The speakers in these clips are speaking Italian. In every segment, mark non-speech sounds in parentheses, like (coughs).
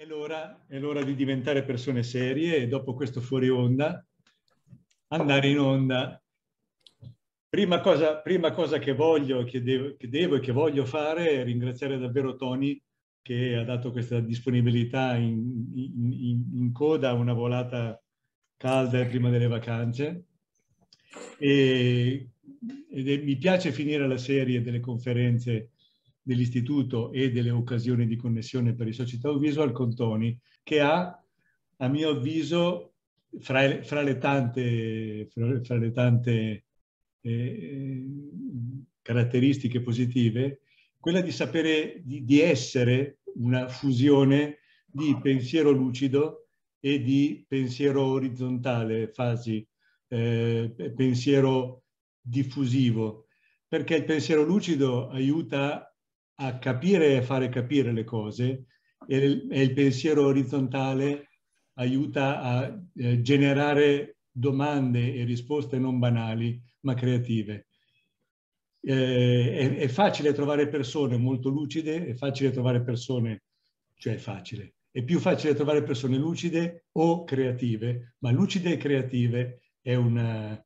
È l'ora, è l'ora, di diventare persone serie e dopo questo fuori onda andare in onda. Prima cosa, prima cosa che voglio, che devo, che devo e che voglio fare è ringraziare davvero Tony che ha dato questa disponibilità in, in, in, in coda a una volata calda prima delle vacanze. E, mi piace finire la serie delle conferenze dell'istituto e delle occasioni di connessione per i soci Visual Contoni, che ha, a mio avviso, fra, fra le tante, fra, fra le tante eh, caratteristiche positive, quella di sapere, di, di essere una fusione di pensiero lucido e di pensiero orizzontale, fasi, eh, pensiero diffusivo, perché il pensiero lucido aiuta a capire e a fare capire le cose e il, e il pensiero orizzontale aiuta a eh, generare domande e risposte non banali ma creative. Eh, è, è, facile trovare persone molto lucide, è facile trovare persone, cioè è facile, è più facile trovare persone lucide o creative, ma lucide e creative è una,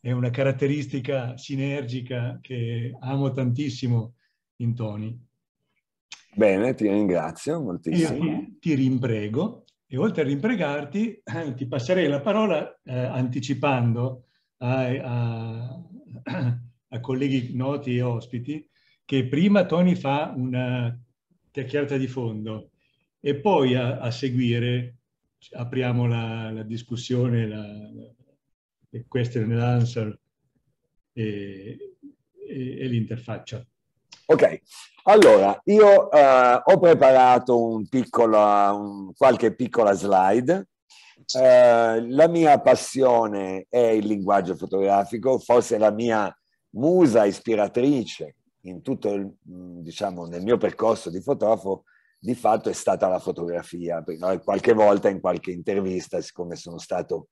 è una caratteristica sinergica che amo tantissimo in Tony. Bene, ti ringrazio moltissimo. Io ti, rimprego e oltre a rimpregarti eh, ti passerei la parola eh, anticipando a, a, a, colleghi noti e ospiti che prima Tony fa una chiacchierata di fondo e poi a, a seguire apriamo la, la discussione, la, la question and answer e, e, e l'interfaccia. Ok, allora io eh, ho preparato un piccola, un, qualche piccola slide. Eh, la mia passione è il linguaggio fotografico, forse la mia musa ispiratrice in tutto il, mm, diciamo, nel mio percorso di fotografo di fatto è stata la fotografia. Qualche volta in qualche intervista, siccome sono stato,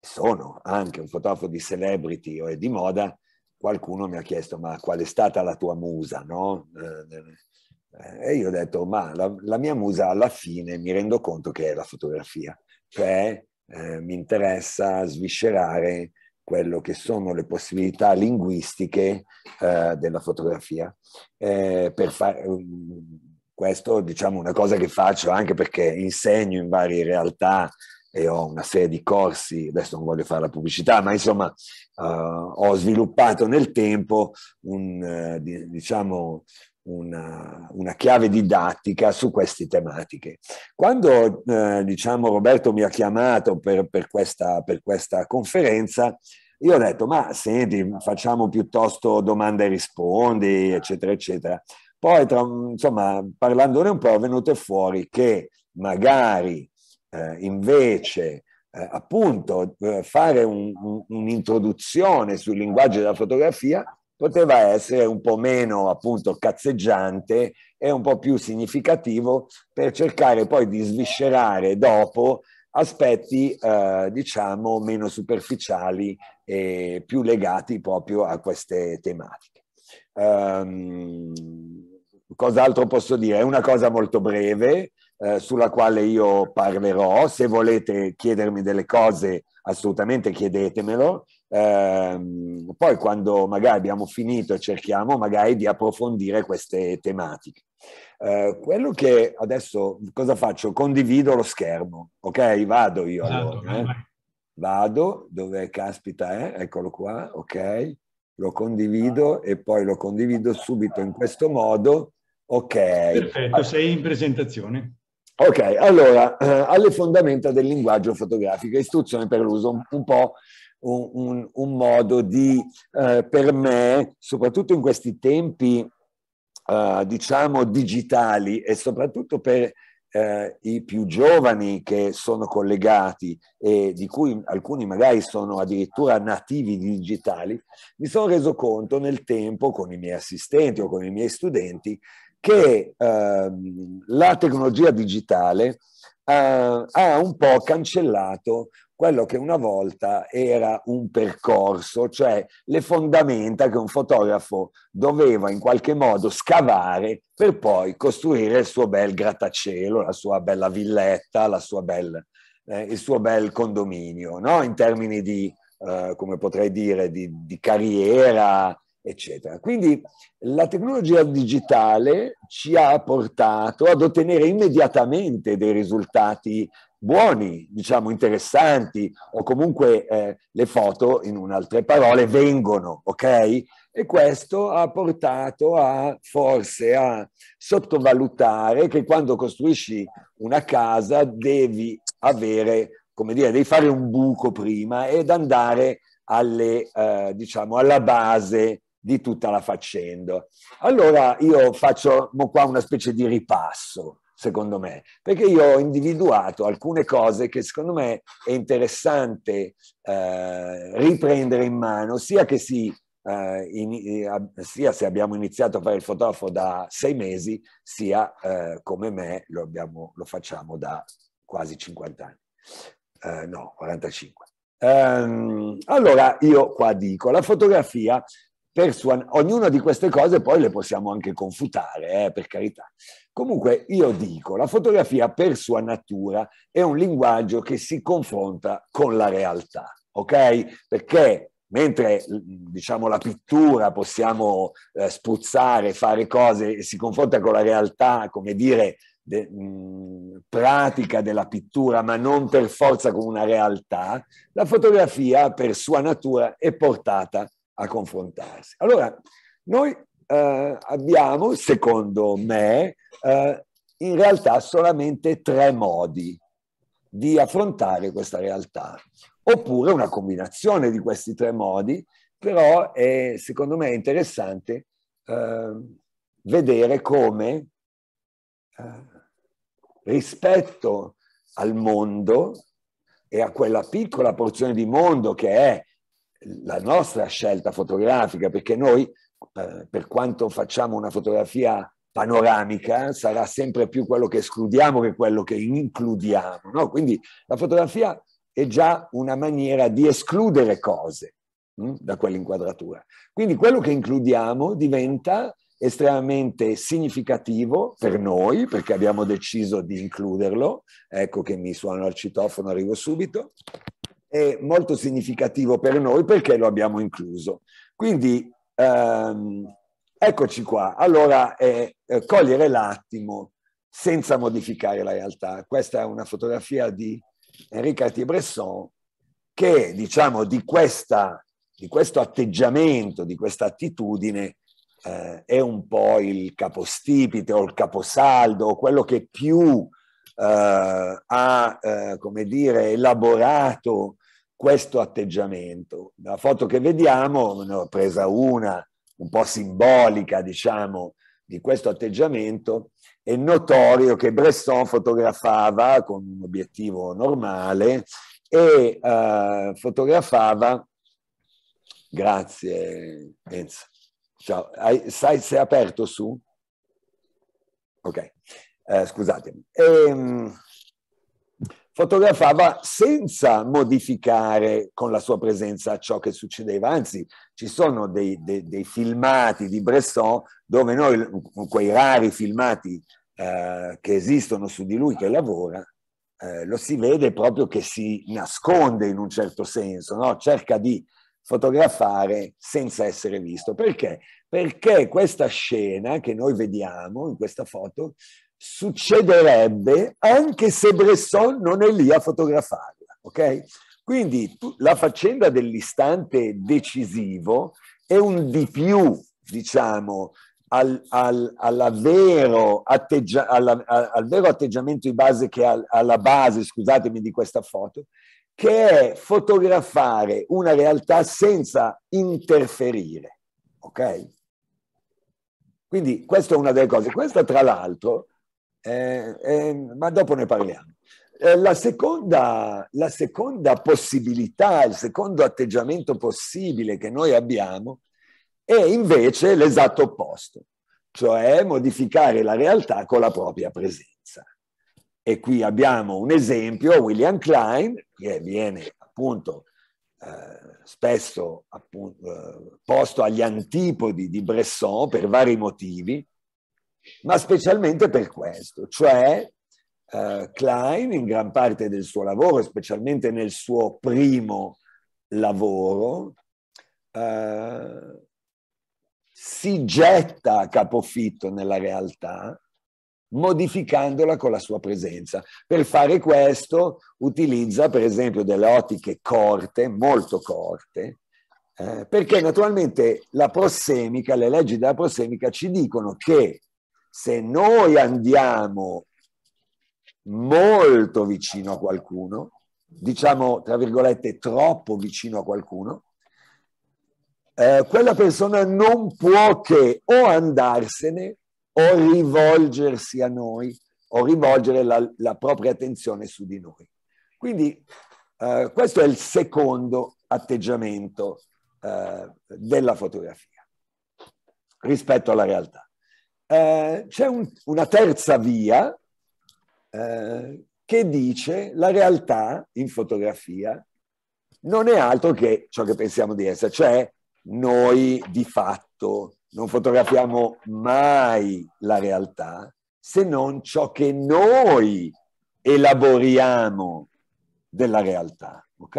sono anche un fotografo di celebrity o di moda, qualcuno mi ha chiesto ma qual è stata la tua musa, no? Eh, eh, e io ho detto ma la, la mia musa alla fine mi rendo conto che è la fotografia, cioè eh, mi interessa sviscerare quello che sono le possibilità linguistiche eh, della fotografia. Eh, per fare mm, questo diciamo una cosa che faccio anche perché insegno in varie realtà e ho una serie di corsi, adesso non voglio fare la pubblicità, ma insomma uh, ho sviluppato nel tempo un, uh, di, diciamo, una, una, chiave didattica su queste tematiche. Quando uh, diciamo, Roberto mi ha chiamato per, per, questa, per questa conferenza, io ho detto, ma senti, facciamo piuttosto domande e rispondi, eccetera, eccetera. Poi, tra, insomma, parlandone un po', è venuto fuori che magari eh, invece eh, appunto eh, fare un, un'introduzione sul linguaggio della fotografia poteva essere un po' meno appunto cazzeggiante e un po' più significativo per cercare poi di sviscerare dopo aspetti eh, diciamo meno superficiali e più legati proprio a queste tematiche. Um, cos'altro posso dire? È una cosa molto breve, eh, sulla quale io parlerò. Se volete chiedermi delle cose, assolutamente chiedetemelo. Eh, poi quando magari abbiamo finito cerchiamo magari di approfondire queste tematiche. Eh, quello che adesso cosa faccio? Condivido lo schermo, ok? Vado io esatto, allora. Eh? Vado dove caspita è, eccolo qua, ok? Lo condivido e poi lo condivido subito in questo modo. Ok. Perfetto, allora. sei in presentazione. Ok, allora, eh, alle fondamenta del linguaggio fotografico, istruzione per l'uso, un, un po' un, un, un, modo di, eh, per me, soprattutto in questi tempi, eh, diciamo, digitali e soprattutto per eh, i più giovani che sono collegati e di cui alcuni magari sono addirittura nativi digitali, mi sono reso conto nel tempo con i miei assistenti o con i miei studenti che eh, la tecnologia digitale eh, ha un po' cancellato quello che una volta era un percorso, cioè le fondamenta che un fotografo doveva in qualche modo scavare per poi costruire il suo bel grattacielo, la sua bella villetta, sua bel, eh, il suo bel condominio, no? in termini di, eh, come potrei dire, di, di carriera, eccetera. Quindi la tecnologia digitale ci ha portato ad ottenere immediatamente dei risultati buoni, diciamo interessanti, o comunque eh, le foto, in altre parole, vengono, ok? E questo ha portato a forse a sottovalutare che quando costruisci una casa devi avere, come dire, devi fare un buco prima ed andare alle, eh, diciamo, alla base di tutta la faccenda. Allora io faccio qua una specie di ripasso, secondo me, perché io ho individuato alcune cose che secondo me è interessante eh, riprendere in mano, sia che si Uh, eh, in, eh, sia se abbiamo iniziato a fare il fotografo da sei mesi, sia uh, come me lo, abbiamo, lo, facciamo da quasi 50 anni, uh, no, 45. Um, ehm, allora io qua dico, la fotografia Suon- ognuno di queste cose poi le possiamo anche confutare, eh, per carità. Comunque io dico, la fotografia per sua natura è un linguaggio che si confronta con la realtà, ok? Perché mentre diciamo la pittura possiamo eh, spruzzare, fare cose e si confronta con la realtà, come dire, de- mh, pratica della pittura, ma non per forza con una realtà, la fotografia per sua natura è portata a confrontarsi. Allora, noi eh, abbiamo, secondo me, eh, in realtà solamente tre modi di affrontare questa realtà, oppure una combinazione di questi tre modi, però è, secondo me è interessante eh, vedere come eh, rispetto al mondo e a quella piccola porzione di mondo che è la nostra scelta fotografica, perché noi, eh, per quanto facciamo una fotografia panoramica, sarà sempre più quello che escludiamo che quello che includiamo. No? Quindi la fotografia è già una maniera di escludere cose mh, hm, da quell'inquadratura. Quindi quello che includiamo diventa estremamente significativo per noi, perché abbiamo deciso di includerlo. Ecco che mi suona il citofono, arrivo subito è molto significativo per noi perché lo abbiamo incluso. Quindi ehm, eccoci qua. Allora, eh, cogliere l'attimo senza modificare la realtà. Questa è una fotografia di Henri Cartier-Bresson che, diciamo, di, questa, di questo atteggiamento, di questa attitudine eh, è un po' il capostipite o il caposaldo, quello che più Uh, ha, uh, come dire, elaborato questo atteggiamento. La foto che vediamo, ne ho presa una un po' simbolica, diciamo, di questo atteggiamento, è notorio che Bresson fotografava con un obiettivo normale e eh, fotografava, grazie Enzo, ciao, Hai, sai se è aperto su? Ok, eh, scusatemi. E, ehm, fotografava senza modificare con la sua presenza ciò che succedeva, anzi ci sono dei, dei, dei filmati di Bresson dove noi, quei rari filmati eh, che esistono su di lui che lavora, eh, lo si vede proprio che si nasconde in un certo senso, no? cerca di fotografare senza essere visto. Perché? Perché questa scena che noi vediamo in questa foto succederebbe anche se Bresson non è lì a fotografarla, ok? Quindi la faccenda dell'istante decisivo è un di più, diciamo, al, al, vero, atteggia, alla, al, vero atteggiamento di base che è alla base, scusatemi, di questa foto, che è fotografare una realtà senza interferire, ok? Quindi questa è una delle cose. Questa, tra l'altro, eh, eh, ma dopo ne parliamo. Eh, la, seconda, la seconda possibilità, il secondo atteggiamento possibile che noi abbiamo è invece l'esatto opposto, cioè modificare la realtà con la propria presenza. E qui abbiamo un esempio, William Klein, che viene appunto eh, spesso appunto, eh, posto agli antipodi di Bresson per vari motivi, ma specialmente per questo, cioè eh, Klein in gran parte del suo lavoro, specialmente nel suo primo lavoro, eh, si getta a capofitto nella realtà modificandola con la sua presenza. Per fare questo utilizza per esempio delle ottiche corte, molto corte, eh, perché naturalmente la prossemica, le leggi della prossemica ci dicono che se noi andiamo molto vicino a qualcuno, diciamo tra virgolette troppo vicino a qualcuno, eh, quella persona non può che o andarsene o rivolgersi a noi o rivolgere la, la propria attenzione su di noi. Quindi eh, questo è il secondo atteggiamento eh, della fotografia rispetto alla realtà. Eh, c'è un, una terza via eh, che dice la realtà in fotografia non è altro che ciò che pensiamo di essere, cioè noi di fatto non fotografiamo mai la realtà se non ciò che noi elaboriamo della realtà, ok?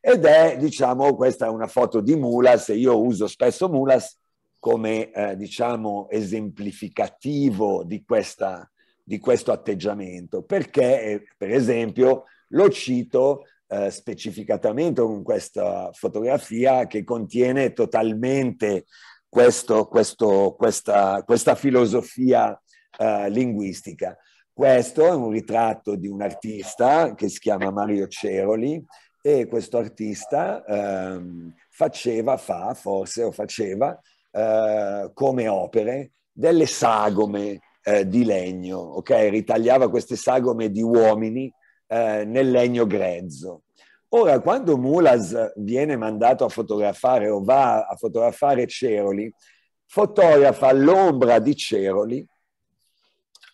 Ed è, diciamo, questa è una foto di Mulas, e io uso spesso Mulas come eh, diciamo esemplificativo di, questa, di, questo atteggiamento, perché eh, per esempio lo cito eh, specificatamente con questa fotografia che contiene totalmente questo, questo, questa, questa, filosofia eh, linguistica. Questo è un ritratto di un artista che si chiama Mario Ceroli e questo artista ehm, faceva, fa forse o faceva eh, come opere delle sagome eh, di legno, ok? Ritagliava queste sagome di uomini eh, nel legno grezzo. Ora, quando Mulas viene mandato a fotografare o va a fotografare Ceroli, fotografa l'ombra di Ceroli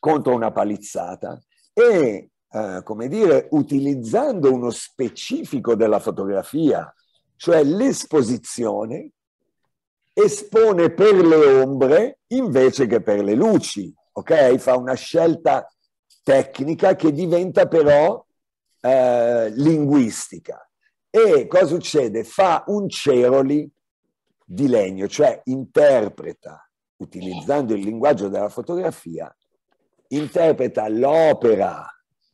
contro una palizzata e, eh, come dire, utilizzando uno specifico della fotografia, cioè l'esposizione, espone per le ombre invece che per le luci, ok? Fa una scelta tecnica che diventa però eh, linguistica. E cosa succede? Fa un ceroli di legno, cioè interpreta, utilizzando il linguaggio della fotografia, interpreta l'opera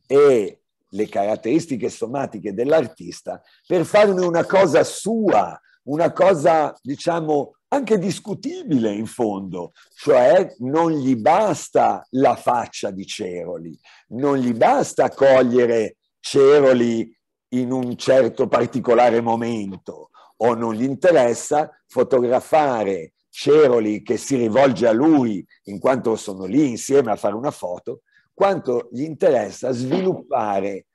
e le caratteristiche somatiche dell'artista per farne una cosa sua, una cosa, diciamo, anche discutibile in fondo, cioè non gli basta la faccia di Ceroli, non gli basta cogliere Ceroli in un certo particolare momento o non gli interessa fotografare Ceroli che si rivolge a lui in quanto sono lì insieme a fare una foto, quanto gli interessa sviluppare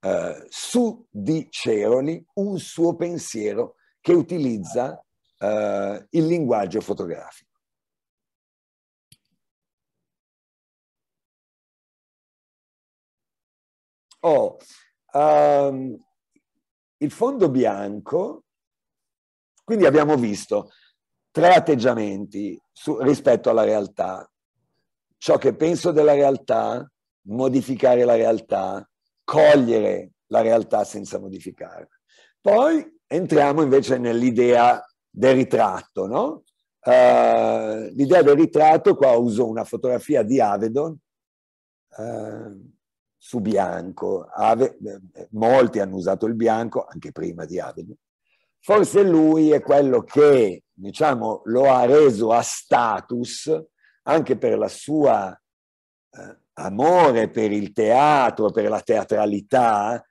eh, su di Ceroli un suo pensiero che utilizza eh, il linguaggio fotografico. Oh, um, il fondo bianco, quindi abbiamo visto tre atteggiamenti su, rispetto alla realtà. Ciò che penso della realtà, modificare la realtà, cogliere la realtà senza modificarla. Poi entriamo invece nell'idea del ritratto, no? Uh, l'idea del ritratto, qua uso una fotografia di Avedon uh, su bianco, Ave, eh, molti hanno usato il bianco anche prima di Avedon, forse lui è quello che diciamo, lo ha reso a status anche per la sua eh, amore per il teatro, per la teatralità,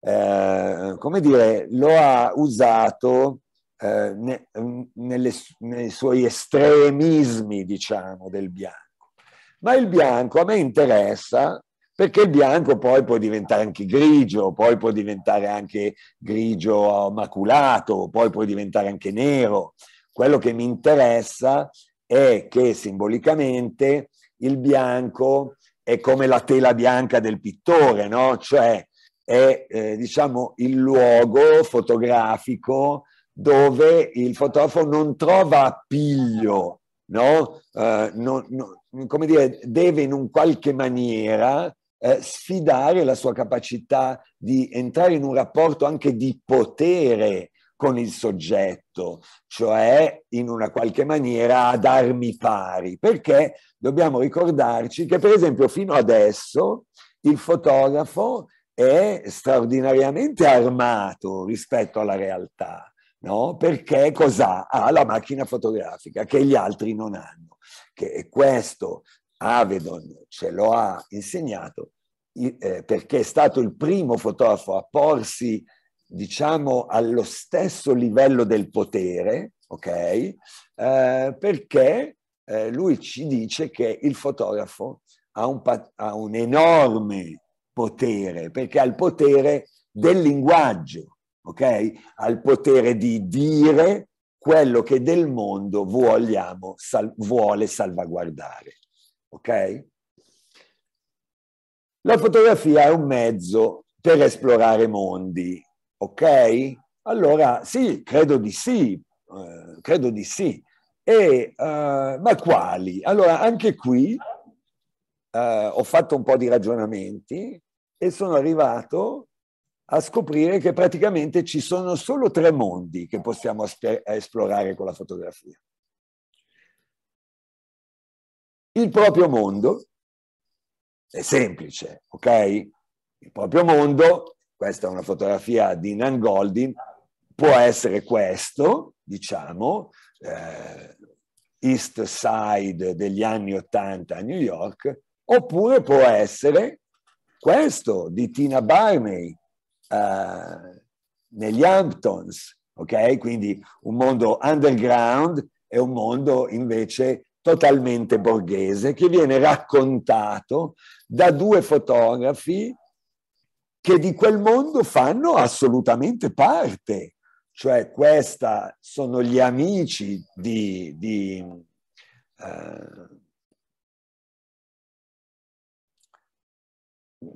eh, come dire, lo ha usato eh, ne, mm, nelle, nei suoi estremismi, diciamo, del bianco. Ma il bianco a me interessa perché il bianco poi può diventare anche grigio, poi può diventare anche grigio maculato, poi può diventare anche nero. Quello che mi interessa è che simbolicamente il bianco è come la tela bianca del pittore, no? cioè è eh, diciamo, il luogo fotografico dove il fotografo non trova appiglio, no? eh, non, non, come dire, deve in un qualche maniera eh, sfidare la sua capacità di entrare in un rapporto anche di potere con il soggetto, cioè in una qualche maniera ad armi pari, perché dobbiamo ricordarci che per esempio fino adesso il fotografo è straordinariamente armato rispetto alla realtà no? perché cosa ha? ha la macchina fotografica che gli altri non hanno, che questo Avedon ce lo ha insegnato eh, perché è stato il primo fotografo a porsi diciamo allo stesso livello del potere, ok? Eh, perché eh, lui ci dice che il fotografo ha un, ha un enorme potere, perché ha il potere del linguaggio, ok? Al potere di dire quello che del mondo vogliamo, sal- vuole salvaguardare, ok? La fotografia è un mezzo per esplorare mondi, ok? Allora sì, credo di sì, eh, credo di sì. E, eh, ma quali? Allora, anche qui eh, ho fatto un po' di ragionamenti e sono arrivato a scoprire che praticamente ci sono solo tre mondi che possiamo esplorare con la fotografia. Il proprio mondo è semplice, ok? Il proprio mondo, questa è una fotografia di Nan Goldin, può essere questo, diciamo, eh, East Side degli anni 80 a New York, oppure può essere questo di Tina Barney, eh, negli Hamptons, ok? Quindi un mondo underground e un mondo invece totalmente borghese che viene raccontato da due fotografi che di quel mondo fanno assolutamente parte. Cioè questi sono gli amici di, di eh,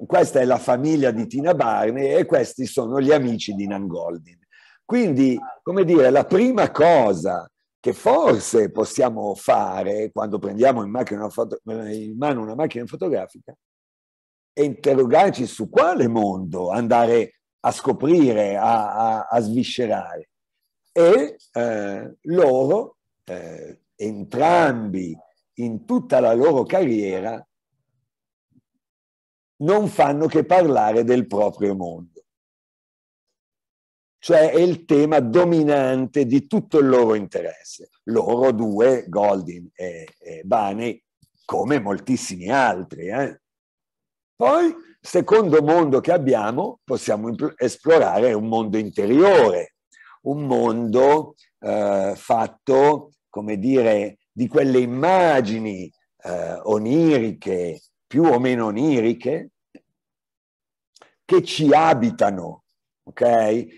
questa è la famiglia di Tina Barney e questi sono gli amici di Nan Goldin. Quindi, come dire, la prima cosa che forse possiamo fare quando prendiamo in, una foto, in mano una macchina fotografica è interrogarci su quale mondo andare a scoprire, a, a, a sviscerare. E eh, loro, eh, entrambi in tutta la loro carriera, non fanno che parlare del proprio mondo. Cioè è il tema dominante di tutto il loro interesse. Loro due, Goldin e, e Baney, come moltissimi altri. Eh? Poi, secondo mondo che abbiamo, possiamo esplorare un mondo interiore, un mondo eh, fatto, come dire, di quelle immagini eh, oniriche, più o meno oniriche che ci abitano, ok?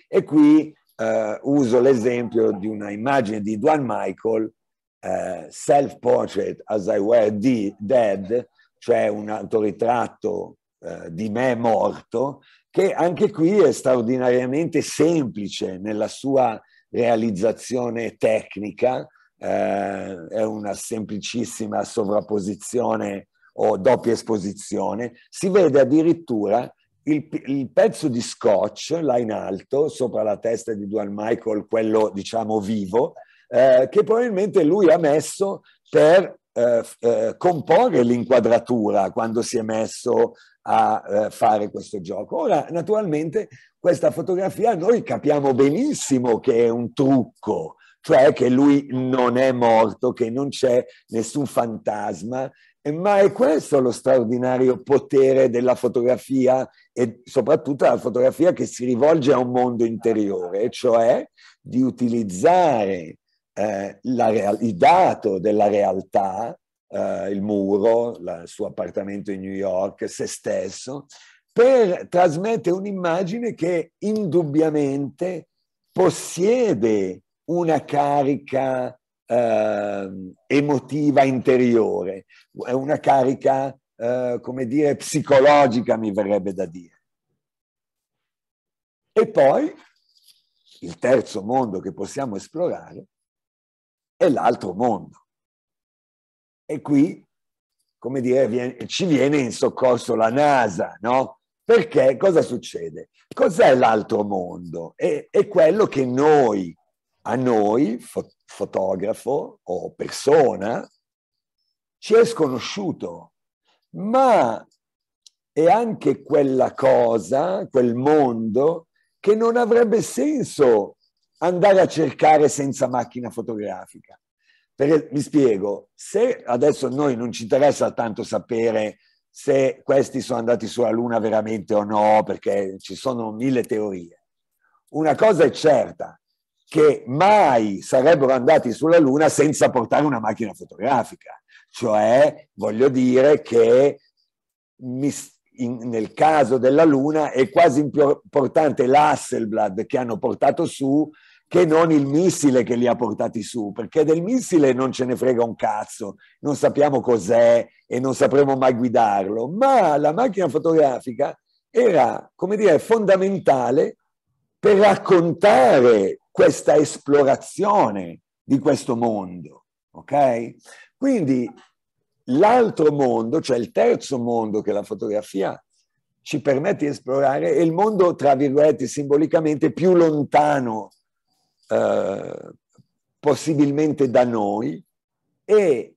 E qui eh, uso l'esempio di una immagine di Duan Michael, eh, Self Portrait as I Were de- Dead, cioè un autoritratto eh, di me morto, che anche qui è straordinariamente semplice nella sua realizzazione tecnica, eh, è una semplicissima sovrapposizione o doppia esposizione, si vede addirittura il, il, pezzo di scotch là in alto, sopra la testa di Duan Michael, quello diciamo vivo, eh, che probabilmente lui ha messo per eh, eh, comporre l'inquadratura quando si è messo a eh, fare questo gioco. Ora, naturalmente, questa fotografia noi capiamo benissimo che è un trucco, cioè che lui non è morto, che non c'è nessun fantasma, ma è questo lo straordinario potere della fotografia e soprattutto la fotografia che si rivolge a un mondo interiore, cioè di utilizzare eh, real- il dato della realtà, eh, il muro, la, il suo appartamento in New York, se stesso, per trasmettere un'immagine che indubbiamente possiede una carica eh, emotiva interiore, è una carica, eh, come dire, psicologica, mi verrebbe da dire. E poi il terzo mondo che possiamo esplorare è l'altro mondo. E qui, come dire, viene, ci viene in soccorso la NASA, no? Perché cosa succede? Cos'è l'altro mondo? È, è quello che noi, a noi, fotografo o persona ci è sconosciuto, ma è anche quella cosa, quel mondo che non avrebbe senso andare a cercare senza macchina fotografica. Perché vi spiego, se adesso noi non ci interessa tanto sapere se questi sono andati sulla Luna veramente o no, perché ci sono mille teorie, una cosa è certa, che mai sarebbero andati sulla Luna senza portare una macchina fotografica. Cioè, voglio dire che mi, in, nel caso della Luna è quasi importante l'Hasselblad che hanno portato su che non il missile che li ha portati su, perché del missile non ce ne frega un cazzo, non sappiamo cos'è e non sapremo mai guidarlo, ma la macchina fotografica era, come dire, fondamentale per raccontare questa esplorazione di questo mondo, ok? Quindi l'altro mondo, cioè il terzo mondo che la fotografia ci permette di esplorare, è il mondo, tra virgolette, simbolicamente più lontano eh, possibilmente da noi e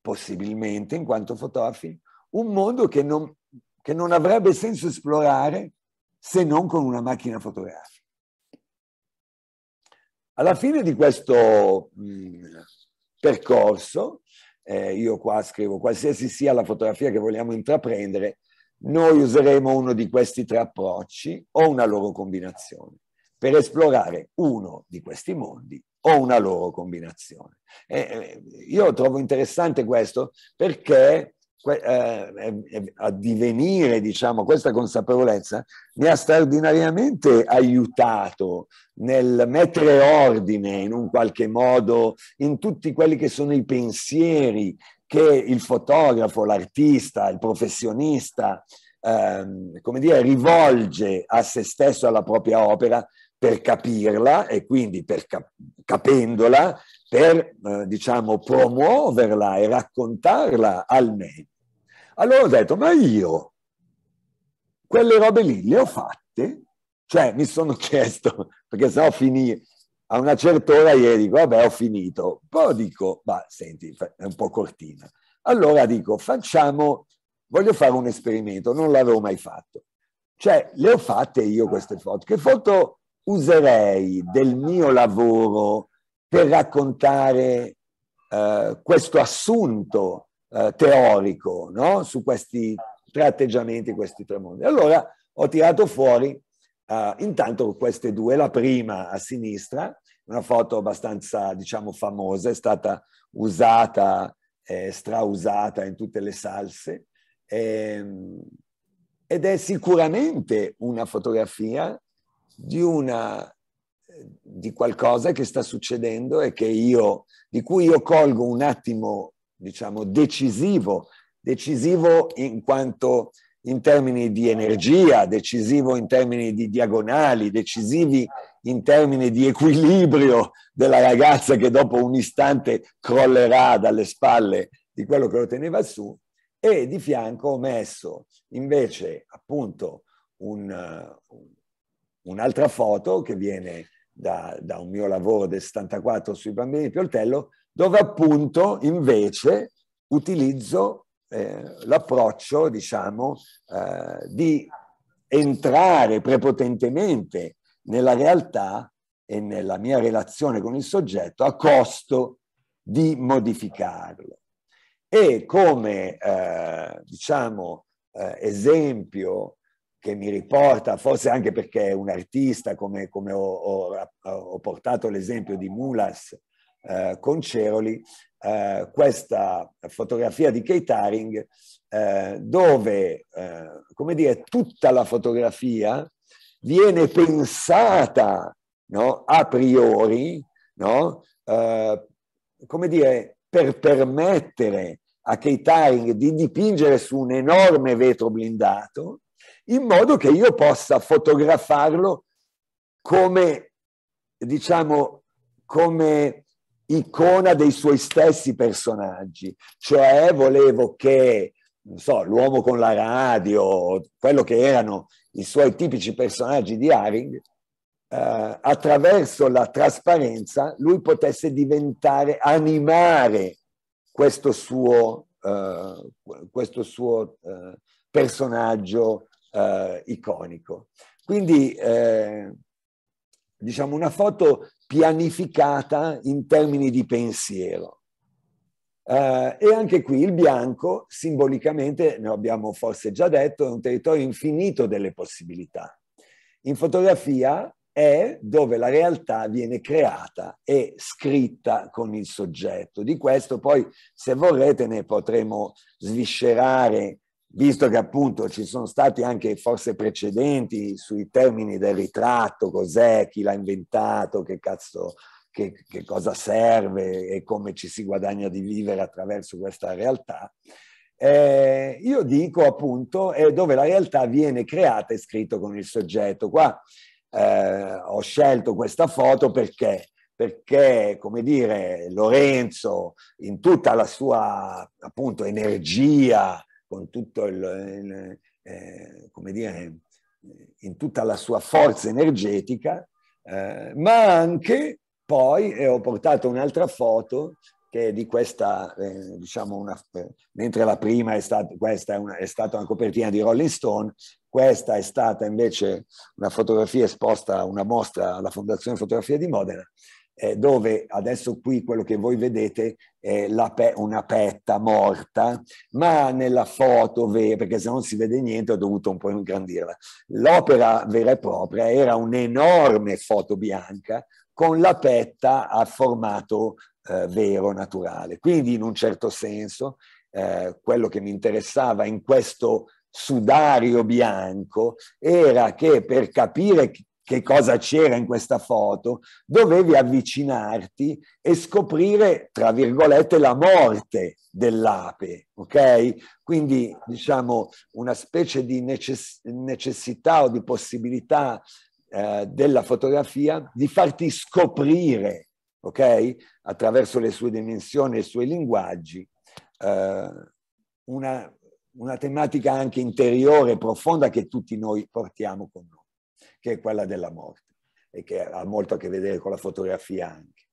possibilmente, in quanto fotografi, un mondo che non, che non avrebbe senso esplorare se non con una macchina fotografica. Alla fine di questo percorso, eh, io qua scrivo qualsiasi sia la fotografia che vogliamo intraprendere, noi useremo uno di questi tre approcci o una loro combinazione per esplorare uno di questi mondi o una loro combinazione. Eh, io trovo interessante questo perché eh, a divenire, diciamo, questa consapevolezza mi ha straordinariamente aiutato nel mettere ordine in un qualche modo in tutti quelli che sono i pensieri che il fotografo, l'artista, il professionista, ehm, come dire, rivolge a se stesso, alla propria opera, per capirla e quindi per cap- capendola, per eh, diciamo promuoverla e raccontarla al meglio. Allora ho detto, ma io quelle robe lì le ho fatte? Cioè mi sono (laughs) chiesto, perché sennò finì a una certa ora ieri, dico, vabbè ho finito, poi dico, ma senti, è un po' cortina. Allora dico, facciamo, voglio fare un esperimento, non l'avevo mai fatto. Cioè, le ho fatte io queste foto, che foto userei del mio lavoro per raccontare eh, questo assunto eh, teorico no? su questi tre atteggiamenti, questi tre mondi. Allora ho tirato fuori eh, intanto queste due, la prima a sinistra, una foto abbastanza diciamo famosa, è stata usata, strausata in tutte le salse ehm, ed è sicuramente una fotografia di una di qualcosa che sta succedendo e che io di cui io colgo un attimo, diciamo, decisivo, decisivo in quanto in termini di energia, decisivo in termini di diagonali, decisivi in termini di equilibrio della ragazza che dopo un istante crollerà dalle spalle di quello che lo teneva su e di fianco ho messo invece appunto un, Un'altra foto che viene da, da, un mio lavoro del 74 sui bambini di Pioltello, dove appunto invece utilizzo eh, l'approccio, diciamo, eh, di entrare prepotentemente nella realtà e nella mia relazione con il soggetto a costo di modificarlo. E come eh, diciamo eh, esempio che mi riporta, forse anche perché è un artista, come, come ho, ho, ho, portato l'esempio di Mulas eh, con Ceroli, eh, questa fotografia di Kate Haring, eh, dove, eh, come dire, tutta la fotografia viene pensata no, a priori, no, eh, come dire, per permettere a Kate Haring di dipingere su un enorme vetro blindato, in modo che io possa fotografarlo come, diciamo, come icona dei suoi stessi personaggi. Cioè volevo che, non so, l'uomo con la radio, quello che erano i suoi tipici personaggi di Haring, Uh, attraverso la trasparenza lui potesse diventare, animare questo suo, uh, questo suo uh, personaggio eh, iconico. Quindi eh, diciamo una foto pianificata in termini di pensiero. Eh, e anche qui il bianco, simbolicamente, ne abbiamo forse già detto, è un territorio infinito delle possibilità. In fotografia è dove la realtà viene creata e scritta con il soggetto. Di questo poi, se vorrete, ne potremo sviscerare visto che appunto ci sono stati anche forse precedenti sui termini del ritratto, cos'è, chi l'ha inventato, che cazzo, che, che cosa serve e come ci si guadagna di vivere attraverso questa realtà. Eh, io dico appunto è dove la realtà viene creata e scritta con il soggetto. Qua eh, ho scelto questa foto perché? perché, come dire, Lorenzo in tutta la sua appunto energia con tutto il, eh, come dire, in tutta la sua forza energetica, eh, ma anche poi eh, ho portato un'altra foto che è di questa, eh, diciamo, una, mentre la prima è, stata, questa è, una, è stata una copertina di Rolling Stone, questa è stata invece una fotografia esposta a una mostra alla Fondazione Fotografia di Modena eh, dove adesso qui quello che voi vedete è pe una petta morta, ma nella foto, vera, perché se non si vede niente ho dovuto un po' ingrandirla, l'opera vera e propria era un'enorme foto bianca con la petta a formato eh, vero, naturale. Quindi in un certo senso eh, quello che mi interessava in questo sudario bianco era che per capire che cosa c'era in questa foto, dovevi avvicinarti e scoprire, tra virgolette, la morte dell'ape, ok? Quindi, diciamo, una specie di necess- necessità o di possibilità eh, della fotografia di farti scoprire, ok? Attraverso le sue dimensioni e i suoi linguaggi, eh, una, una tematica anche interiore, profonda, che tutti noi portiamo con noi che è quella della morte e che ha molto a che vedere con la fotografia anche.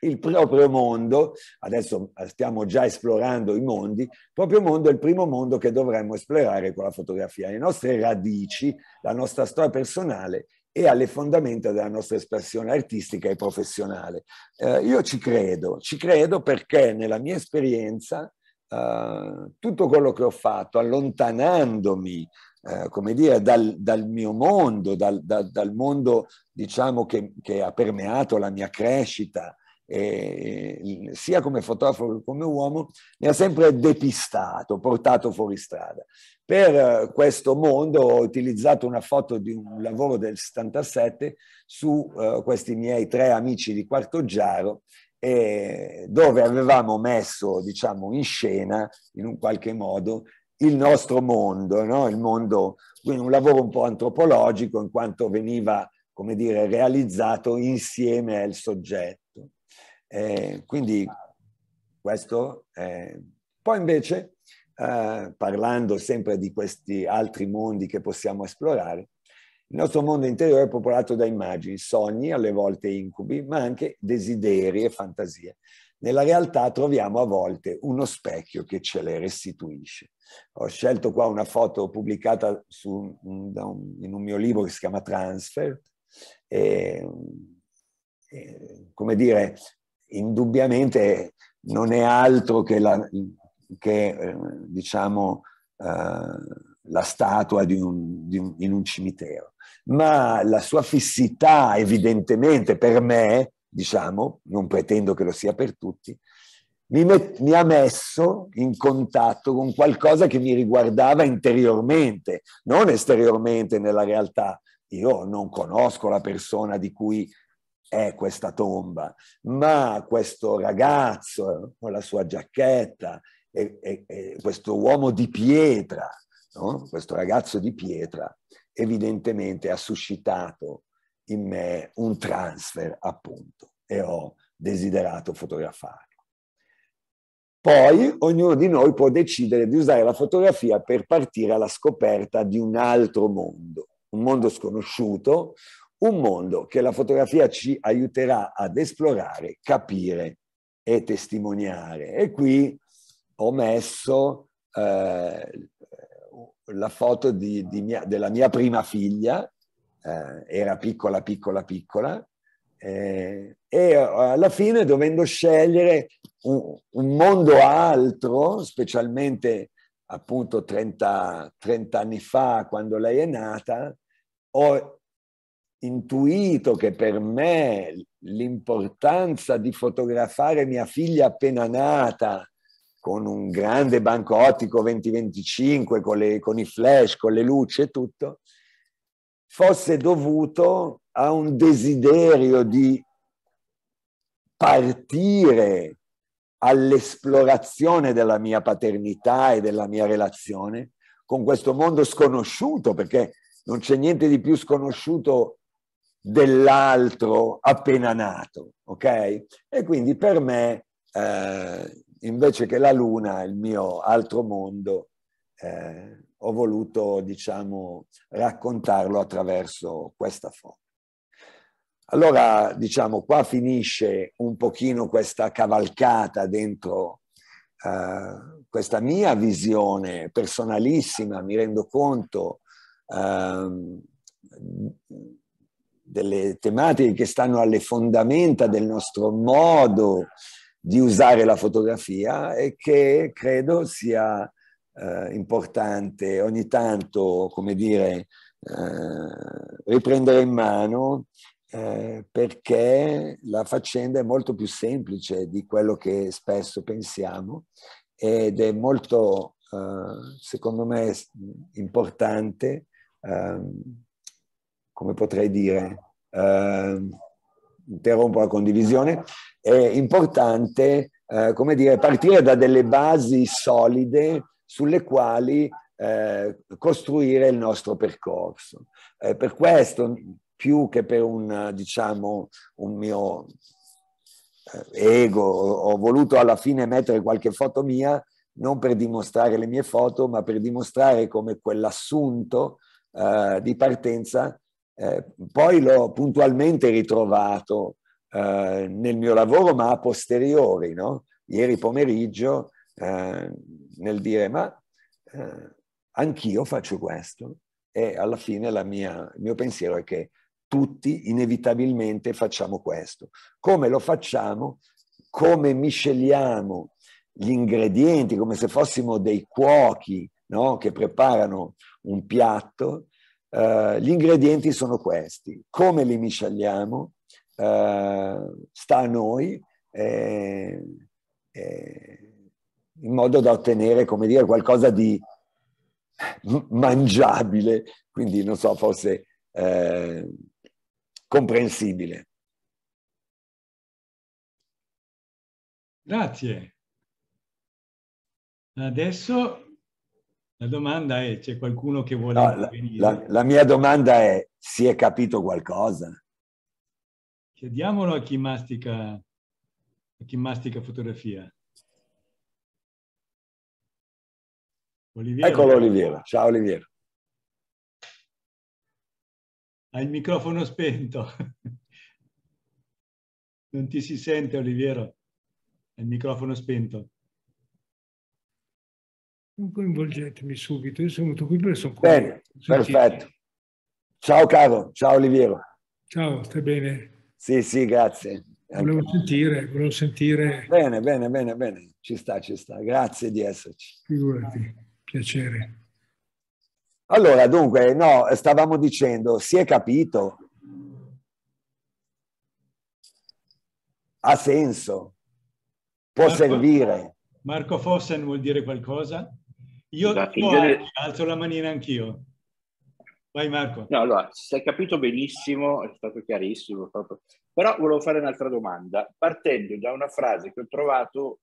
Il proprio mondo, adesso stiamo già esplorando i mondi, il proprio mondo è il primo mondo che dovremmo esplorare con la fotografia, le nostre radici, la nostra storia personale e alle fondamenta della nostra espressione artistica e professionale. Eh, io ci credo, ci credo perché nella mia esperienza eh, tutto quello che ho fatto, allontanandomi eh, come dire, dal, dal mio mondo, dal, dal, dal mondo diciamo, che, che, ha permeato la mia crescita, e, sia come fotografo che come uomo, mi ha sempre depistato, portato fuori strada. Per eh, questo mondo ho utilizzato una foto di un lavoro del 77 su eh, questi miei tre amici di Quarto Giaro dove avevamo messo diciamo, in scena in un qualche modo il nostro mondo, no? il mondo, quindi un lavoro un po' antropologico in quanto veniva, come dire, realizzato insieme al soggetto. Eh, quindi questo è... Eh, poi invece, eh, parlando sempre di questi altri mondi che possiamo esplorare, il nostro mondo interiore è popolato da immagini, sogni, alle volte incubi, ma anche desideri e fantasie nella realtà troviamo a volte uno specchio che ce le restituisce. Ho scelto qua una foto pubblicata su, un, in un mio libro che si chiama Transfer, e, e, come dire, indubbiamente non è altro che la, che, eh, diciamo, eh, la statua di un, di un, in un cimitero, ma la sua fissità evidentemente per me diciamo, non pretendo che lo sia per tutti, mi, met- mi, ha messo in contatto con qualcosa che mi riguardava interiormente, non esteriormente nella realtà. Io non conosco la persona di cui è questa tomba, ma questo ragazzo con la sua giacchetta, e, e, e questo uomo di pietra, no? questo ragazzo di pietra, evidentemente ha suscitato in me un transfer, appunto, e ho desiderato fotografarlo. Poi ognuno di noi può decidere di usare la fotografia per partire alla scoperta di un altro mondo, un mondo sconosciuto, un mondo che la fotografia ci aiuterà ad esplorare, capire e testimoniare. E qui ho messo eh, la foto di, di mia, della mia prima figlia, eh, era piccola, piccola, piccola, eh, e eh, alla fine dovendo scegliere un, un, mondo altro, specialmente appunto 30, 30 anni fa, quando lei è nata, ho intuito che per me l'importanza di fotografare mia figlia appena nata con un grande banco ottico 2025, con, le, con i flash, con le luci e tutto, fosse dovuto a un desiderio di partire all'esplorazione della mia paternità e della mia relazione con questo mondo sconosciuto, perché non c'è niente di più sconosciuto dell'altro appena nato, ok? E quindi per me, eh, invece che la luna, il mio altro mondo, eh, ho voluto, diciamo, raccontarlo attraverso questa foto. Allora, diciamo, qua finisce un pochino questa cavalcata dentro uh, questa mia visione personalissima, mi rendo conto uh, delle tematiche che stanno alle fondamenta del nostro modo di usare la fotografia e che credo sia eh, importante ogni tanto, come dire, eh, riprendere in mano eh, perché la faccenda è molto più semplice di quello che spesso pensiamo ed è molto, eh, secondo me, importante, ehm, come potrei dire, ehm, interrompo la condivisione, è importante, eh, come dire, partire da delle basi solide sulle quali eh, costruire il nostro percorso. Eh, per questo, più che per un, diciamo, un mio eh, ego, ho voluto alla fine mettere qualche foto mia, non per dimostrare le mie foto, ma per dimostrare come quell'assunto eh, di partenza eh, poi l'ho puntualmente ritrovato eh, nel mio lavoro, ma a posteriori, no? Ieri pomeriggio eh, nel dire ma eh, anch'io faccio questo e alla fine mia, il mio pensiero è che tutti inevitabilmente facciamo questo. Come lo facciamo? Come misceliamo gli ingredienti, come se fossimo dei cuochi no? che preparano un piatto, Uh, gli ingredienti sono questi, come li misceliamo uh, sta a noi, eh, eh, in modo da ottenere, come dire, qualcosa di mangiabile, quindi non so, forse eh, comprensibile. Grazie. Adesso la domanda è, c'è qualcuno che vuole no, la, la, la, mia domanda è, si è capito qualcosa? Chiediamolo a chi mastica, a chi mastica fotografia. Oliviero. Eccolo Oliviero, ciao Oliviero. Ha il microfono spento. Non ti si sente Oliviero, hai il microfono spento. Non coinvolgetemi subito, io sono venuto qui perché sono qua. Bene, perfetto. Ciao caro, ciao Oliviero. Ciao, stai bene? Sì, sì, grazie. Volevo sentire, volevo sentire. Bene, bene, bene, bene, ci sta, ci sta. Grazie di esserci. Figurati piacere. Allora, dunque, no, stavamo dicendo, si è capito, ha senso, può Marco, servire. Marco Fossen vuol dire qualcosa? Io esatto, alzo la manina anch'io. Vai Marco. No, allora, si è capito benissimo, è stato chiarissimo proprio. Però volevo fare un'altra domanda, partendo da una frase che ho trovato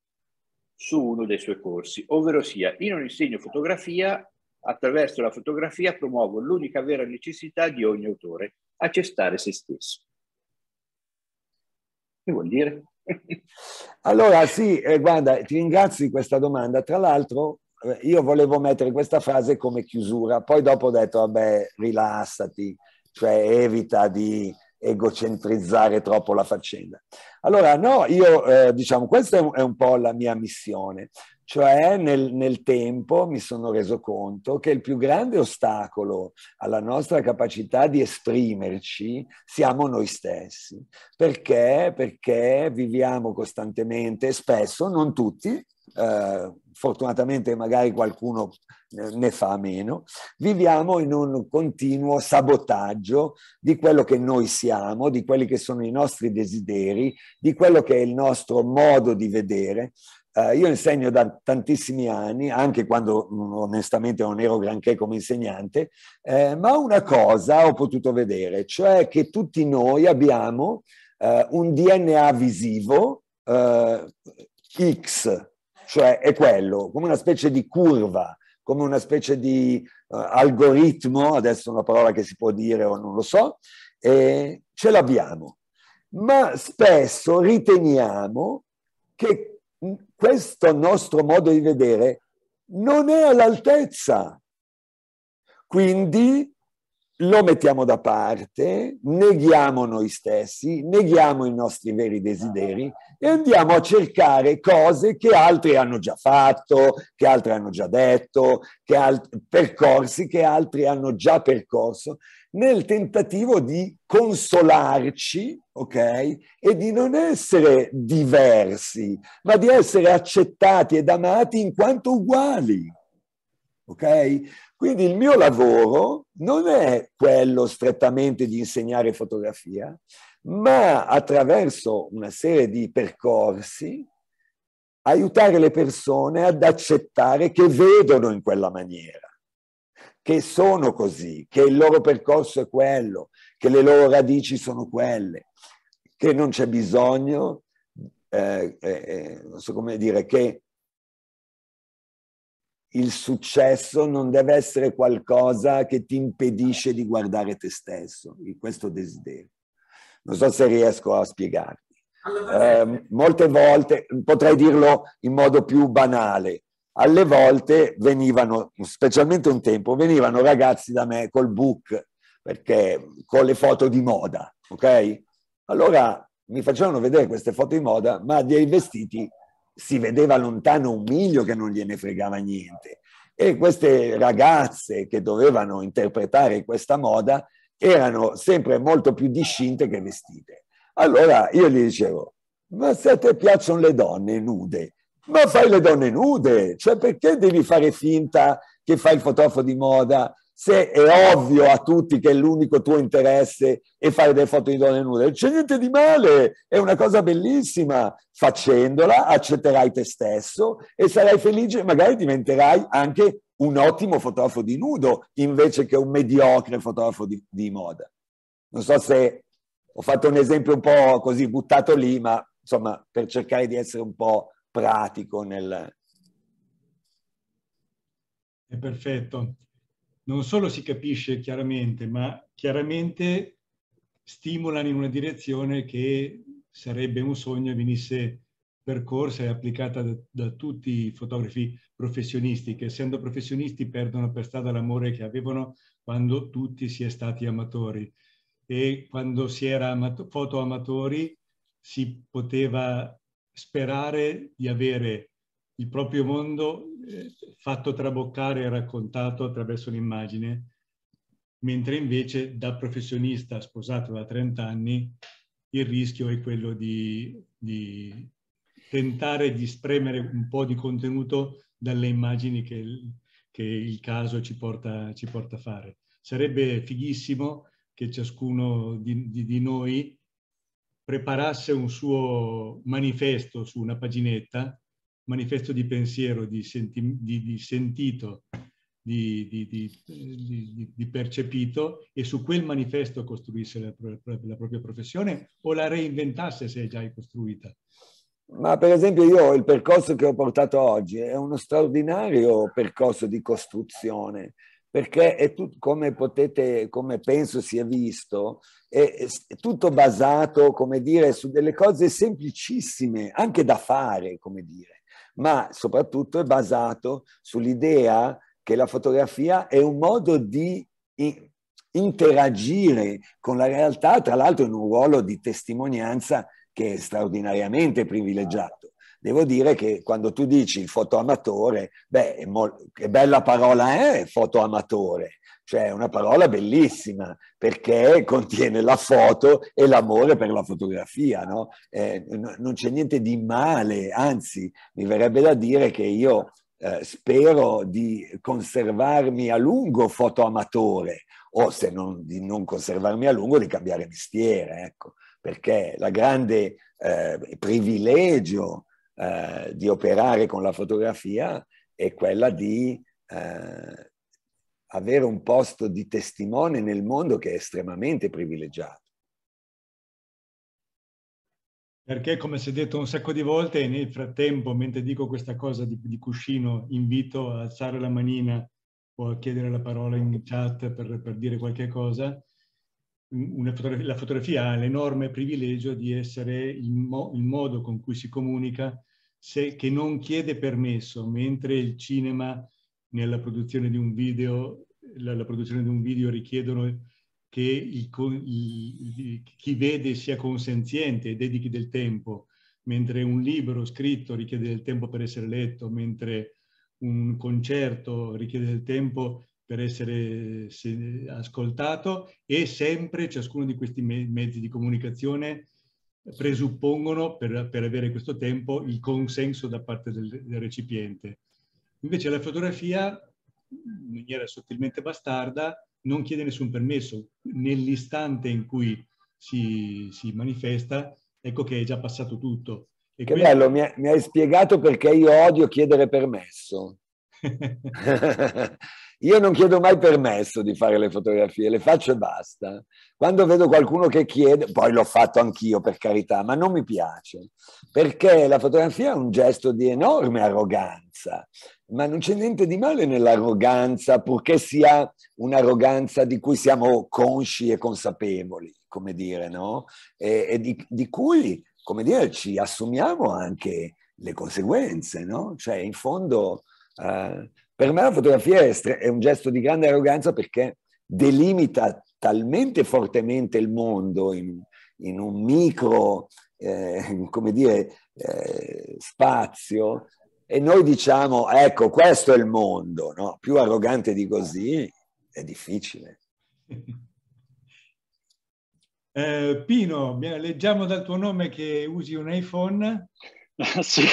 su uno dei suoi corsi, ovvero sia io non insegno fotografia, attraverso la fotografia promuovo l'unica vera necessità di ogni autore, accestare se stesso. Che vuol dire? (laughs) allora sì, eh, guarda, ti ringrazio di questa domanda. Tra l'altro eh, io volevo mettere questa frase come chiusura, poi dopo ho detto, vabbè, rilassati, cioè evita di egocentrizzare troppo la faccenda. Allora, no, io eh, diciamo, questa è un, è un, po' la mia missione, cioè nel, nel, tempo mi sono reso conto che il più grande ostacolo alla nostra capacità di esprimerci siamo noi stessi. Perché? Perché viviamo costantemente, spesso, non tutti, eh, fortunatamente magari qualcuno eh, ne fa meno, viviamo in un continuo sabotaggio di quello che noi siamo, di quelli che sono i nostri desideri, di quello che è il nostro modo di vedere. Eh, io insegno da tantissimi anni, anche quando mm, onestamente non ero granché come insegnante, eh, ma una cosa ho potuto vedere, cioè che tutti noi abbiamo eh, un DNA visivo eh, X, cioè è quello, come una specie di curva, come una specie di uh, algoritmo, adesso è una parola che si può dire o non lo so, e ce l'abbiamo. Ma spesso riteniamo che questo nostro modo di vedere non è all'altezza. Quindi lo mettiamo da parte, neghiamo noi stessi, neghiamo i nostri veri desideri e andiamo a cercare cose che altri hanno già fatto, che altri hanno già detto, che alt- percorsi che altri hanno già percorso, nel tentativo di consolarci, ok? E di non essere diversi, ma di essere accettati ed amati in quanto uguali. Ok? Quindi il mio lavoro non è quello strettamente di insegnare fotografia, ma attraverso una serie di percorsi aiutare le persone ad accettare che vedono in quella maniera, che sono così, che il loro percorso è quello, che le loro radici sono quelle, che non c'è bisogno, eh, eh, eh non so come dire, che il successo non deve essere qualcosa che ti impedisce di guardare te stesso, questo desiderio. Non so se riesco a spiegarti. Eh, eh, molte volte, potrei dirlo in modo più banale, alle volte venivano, specialmente un tempo, venivano ragazzi da me col book, perché con le foto di moda, ok? Allora mi facevano vedere queste foto di moda, ma dei vestiti si vedeva lontano un miglio che non gliene fregava niente. E queste ragazze che dovevano interpretare questa moda erano sempre molto più discinte che vestite. Allora io gli dicevo, ma se a te piacciono le donne nude, ma fai le donne nude, cioè perché devi fare finta che fai il fotografo di moda se è ovvio a tutti che l'unico tuo interesse è fare delle foto di donne nude, non c'è niente di male, è una cosa bellissima, facendola accetterai te stesso e sarai felice, magari diventerai anche un ottimo fotografo di nudo invece che un mediocre fotografo di, di moda. Non so se ho fatto un esempio un po' così buttato lì, ma insomma per cercare di essere un po' pratico nel... È perfetto non solo si capisce chiaramente, ma chiaramente stimolano in una direzione che sarebbe un sogno e venisse percorsa e applicata da, da tutti i fotografi professionisti, che essendo professionisti perdono per strada l'amore che avevano quando tutti si è stati amatori. E quando si era amato, fotoamatori si poteva sperare di avere il proprio mondo fatto traboccare e raccontato attraverso un'immagine, mentre invece da professionista sposato da 30 anni il rischio è quello di, di tentare di spremere un po' di contenuto dalle immagini che, che il caso ci porta, ci porta, a fare. Sarebbe fighissimo che ciascuno di, di, di noi preparasse un suo manifesto su una paginetta manifesto di pensiero, di, senti, di, di sentito, di, percepito e su quel manifesto costruisse la, la propria professione o la reinventasse se è già costruita. Ma per esempio io il percorso che ho portato oggi è uno straordinario percorso di costruzione, perché è tutto, come potete, come penso sia visto, è, è tutto basato, come dire, su delle cose semplicissime, anche da fare, come dire ma soprattutto è basato sull'idea che la fotografia è un modo di interagire con la realtà, tra l'altro in un ruolo di testimonianza che è straordinariamente privilegiato. Devo dire che quando tu dici il fotoamatore, beh, è, è bella parola, eh, fotoamatore, cioè è una parola bellissima perché contiene la foto e l'amore per la fotografia, no? eh, non c'è niente di male, anzi mi verrebbe da dire che io eh, spero di conservarmi a lungo fotoamatore o se non, di non conservarmi a lungo di cambiare mestiere, ecco, perché la grande eh, privilegio eh, di operare con la fotografia è quella di eh, avere un posto di testimone nel mondo che è estremamente privilegiato. Perché, come si è detto un sacco di volte, nel frattempo, mentre dico questa cosa di, di cuscino, invito a alzare la manina o a chiedere la parola in chat per, per dire qualche cosa. Fotografia, la fotografia ha l'enorme privilegio di essere il, mo, il modo con cui si comunica se, che non chiede permesso, mentre il cinema nella produzione di un video, la, la produzione di un video richiedono che il, il, chi vede sia consenziente e dedichi del tempo, mentre un libro scritto richiede del tempo per essere letto, mentre un concerto richiede del tempo per essere ascoltato e sempre ciascuno di questi me mezzi di comunicazione presuppongono per, per, avere questo tempo il consenso da parte del, del recipiente. Invece la fotografia, in maniera sottilmente bastarda, non chiede nessun permesso. Nell'istante in cui si, si manifesta, ecco che è già passato tutto. E che bello, mi, mi, hai spiegato perché io odio chiedere permesso. (laughs) io non chiedo mai permesso di fare le fotografie, le faccio e basta. Quando vedo qualcuno che chiede, poi l'ho fatto anch'io per carità, ma non mi piace, perché la fotografia è un gesto di enorme arroganza, ma non c'è niente di male nell'arroganza, purché sia un'arroganza di cui siamo consci e consapevoli, come dire, no? E, e di, di, cui, come dire, ci assumiamo anche le conseguenze, no? Cioè, in fondo, eh, per me la fotografia è, estre- è un gesto di grande arroganza perché delimita talmente fortemente il mondo in, in un micro, eh, (laughs) come dire, eh, spazio e noi diciamo, ecco, questo è il mondo, no? Più arrogante di così è difficile. (laughs) Eh, Pino, leggiamo dal tuo nome che usi un iPhone. (laughs) sì,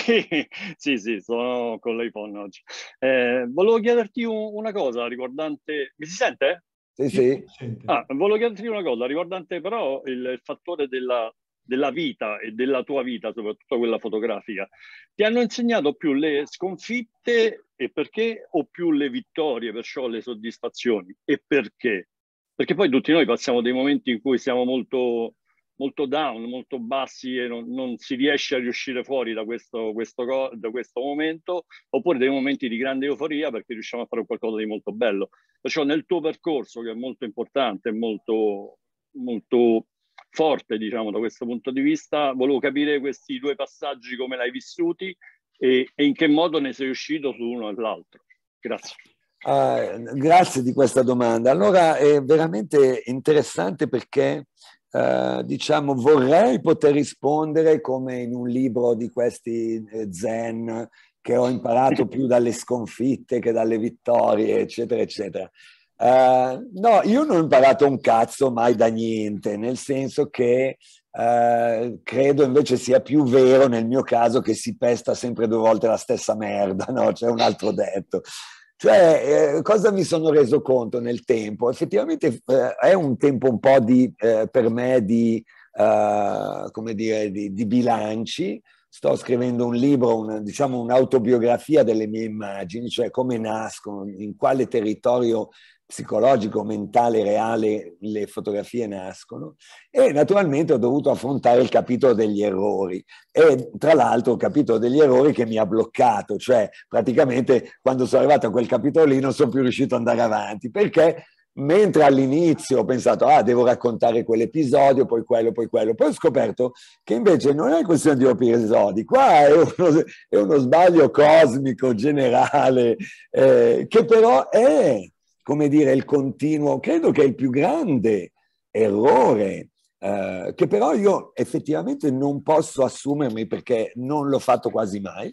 sì, sì, sono con l'iPhone oggi. Eh, volevo chiederti un, una cosa riguardante... Mi si sente? Sì, sì. Ah, volevo chiederti una cosa riguardante però il, il fattore della della vita e della tua vita, soprattutto quella fotografica, ti hanno insegnato più le sconfitte e perché o più le vittorie, perciò le soddisfazioni e perché? Perché poi tutti noi passiamo dei momenti in cui siamo molto, molto down, molto bassi e non, non si riesce a riuscire fuori da questo, questo, da questo momento, oppure dei momenti di grande euforia perché riusciamo a fare qualcosa di molto bello. Perciò nel tuo percorso, che è molto importante, molto, molto forte, diciamo, da questo punto di vista. Volevo capire questi due passaggi, come l'hai vissuti e, e in che modo ne sei uscito su uno e l'altro. Grazie. Uh, grazie di questa domanda. Allora è veramente interessante perché Uh, diciamo, vorrei poter rispondere come in un libro di questi eh, zen che ho imparato (laughs) più dalle sconfitte che dalle vittorie, eccetera, eccetera. Uh, no, io non ho imparato un cazzo mai da niente, nel senso che uh, credo invece sia più vero nel mio caso che si pesta sempre due volte la stessa merda, no? C'è un altro detto. Cioè, eh, cosa mi sono reso conto nel tempo? Effettivamente eh, è un tempo un po' di, eh, per me di, eh, come dire, di, di bilanci, sto scrivendo un libro, una, diciamo un'autobiografia delle mie immagini, cioè come nascono, in quale territorio psicologico, mentale, reale le fotografie nascono e naturalmente ho dovuto affrontare il capitolo degli errori e tra l'altro il capitolo degli errori che mi ha bloccato, cioè praticamente quando sono arrivato a quel capitolo lì non sono più riuscito ad andare avanti perché mentre all'inizio ho pensato ah devo raccontare quell'episodio, poi quello, poi quello, poi ho scoperto che invece non è questione di episodi, qua è uno, è uno sbaglio cosmico generale eh, che però è come dire, il continuo, credo che è il più grande errore, eh, che però io effettivamente non posso assumermi perché non l'ho fatto quasi mai,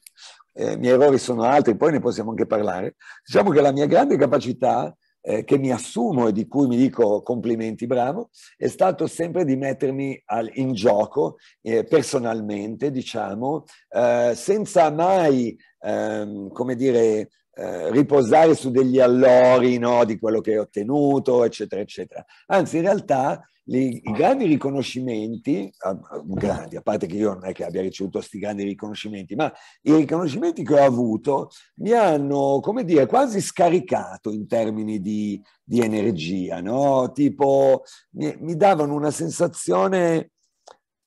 eh, i miei errori sono altri, poi ne possiamo anche parlare. Diciamo che la mia grande capacità eh, che mi assumo e di cui mi dico complimenti, bravo, è stato sempre di mettermi al, in gioco eh, personalmente, diciamo, eh, senza mai, ehm, come dire, eh, riposare su degli allori no, di quello che hai ottenuto, eccetera, eccetera. Anzi, in realtà li, i grandi riconoscimenti, ah, grandi, a parte che io non è che abbia ricevuto questi grandi riconoscimenti, ma i riconoscimenti che ho avuto mi hanno, come dire, quasi scaricato in termini di, di energia, no? Tipo, mi, mi, davano una sensazione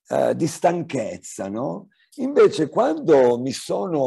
eh, di stanchezza, no? Invece, quando mi sono,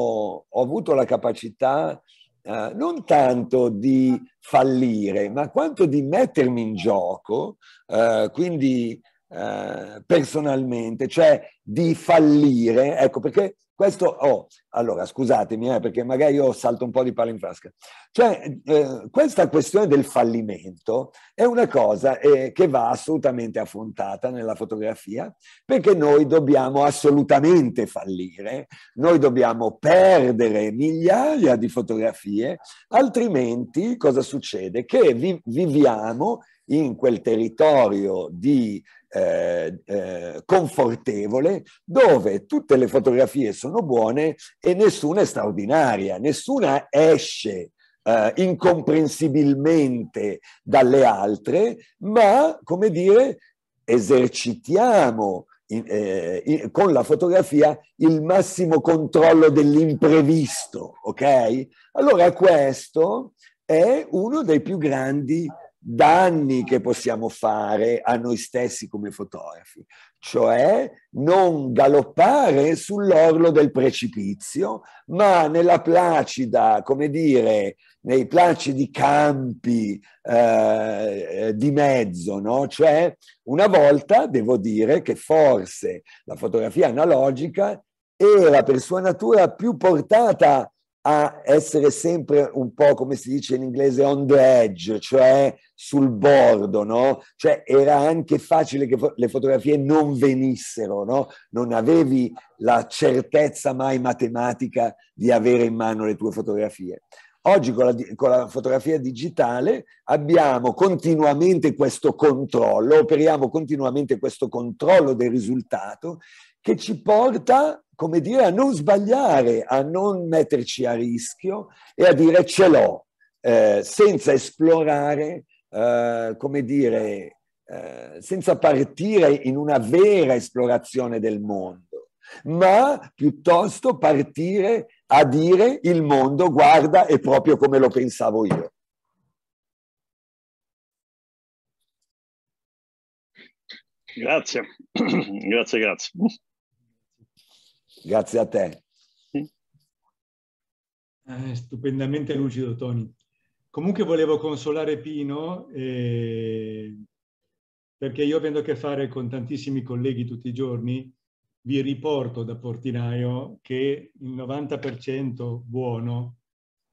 ho avuto la capacità eh, non tanto di fallire, ma quanto di mettermi in gioco, eh, quindi eh, personalmente, cioè di fallire, ecco perché questo, oh, allora scusatemi, eh, perché magari io salto un po' di palo in frasca. Cioè, eh, questa questione del fallimento è una cosa eh, che va assolutamente affrontata nella fotografia, perché noi dobbiamo assolutamente fallire, noi dobbiamo perdere migliaia di fotografie, altrimenti cosa succede? Che vi- viviamo in quel territorio di eh, eh, confortevole dove tutte le fotografie sono buone e nessuna è straordinaria, nessuna esce eh, incomprensibilmente dalle altre, ma come dire esercitiamo in, eh, in, con la fotografia il massimo controllo dell'imprevisto, ok? Allora questo è uno dei più grandi danni che possiamo fare a noi stessi come fotografi, cioè non galoppare sull'orlo del precipizio, ma nella placida, come dire, nei placidi campi eh, di mezzo, no? Cioè, una volta devo dire che forse la fotografia analogica era per sua natura più portata a essere sempre un po' come si dice in inglese on the edge, cioè sul bordo, no? Cioè era anche facile che fo- le fotografie non venissero, no? Non avevi la certezza mai matematica di avere in mano le tue fotografie. Oggi con la, con la, fotografia digitale abbiamo continuamente questo controllo, operiamo continuamente questo controllo del risultato che ci porta come dire, a non sbagliare, a non metterci a rischio e a dire ce l'ho, eh, senza esplorare, eh, come dire, eh, senza partire in una vera esplorazione del mondo, ma piuttosto partire a dire il mondo, guarda, è proprio come lo pensavo io. Grazie, (clears throat) grazie, grazie. Grazie a te. Eh, stupendamente lucido, Tony. Comunque volevo consolare Pino eh, perché io avendo a che fare con tantissimi colleghi tutti i giorni, vi riporto da Portinaio che il 90% buono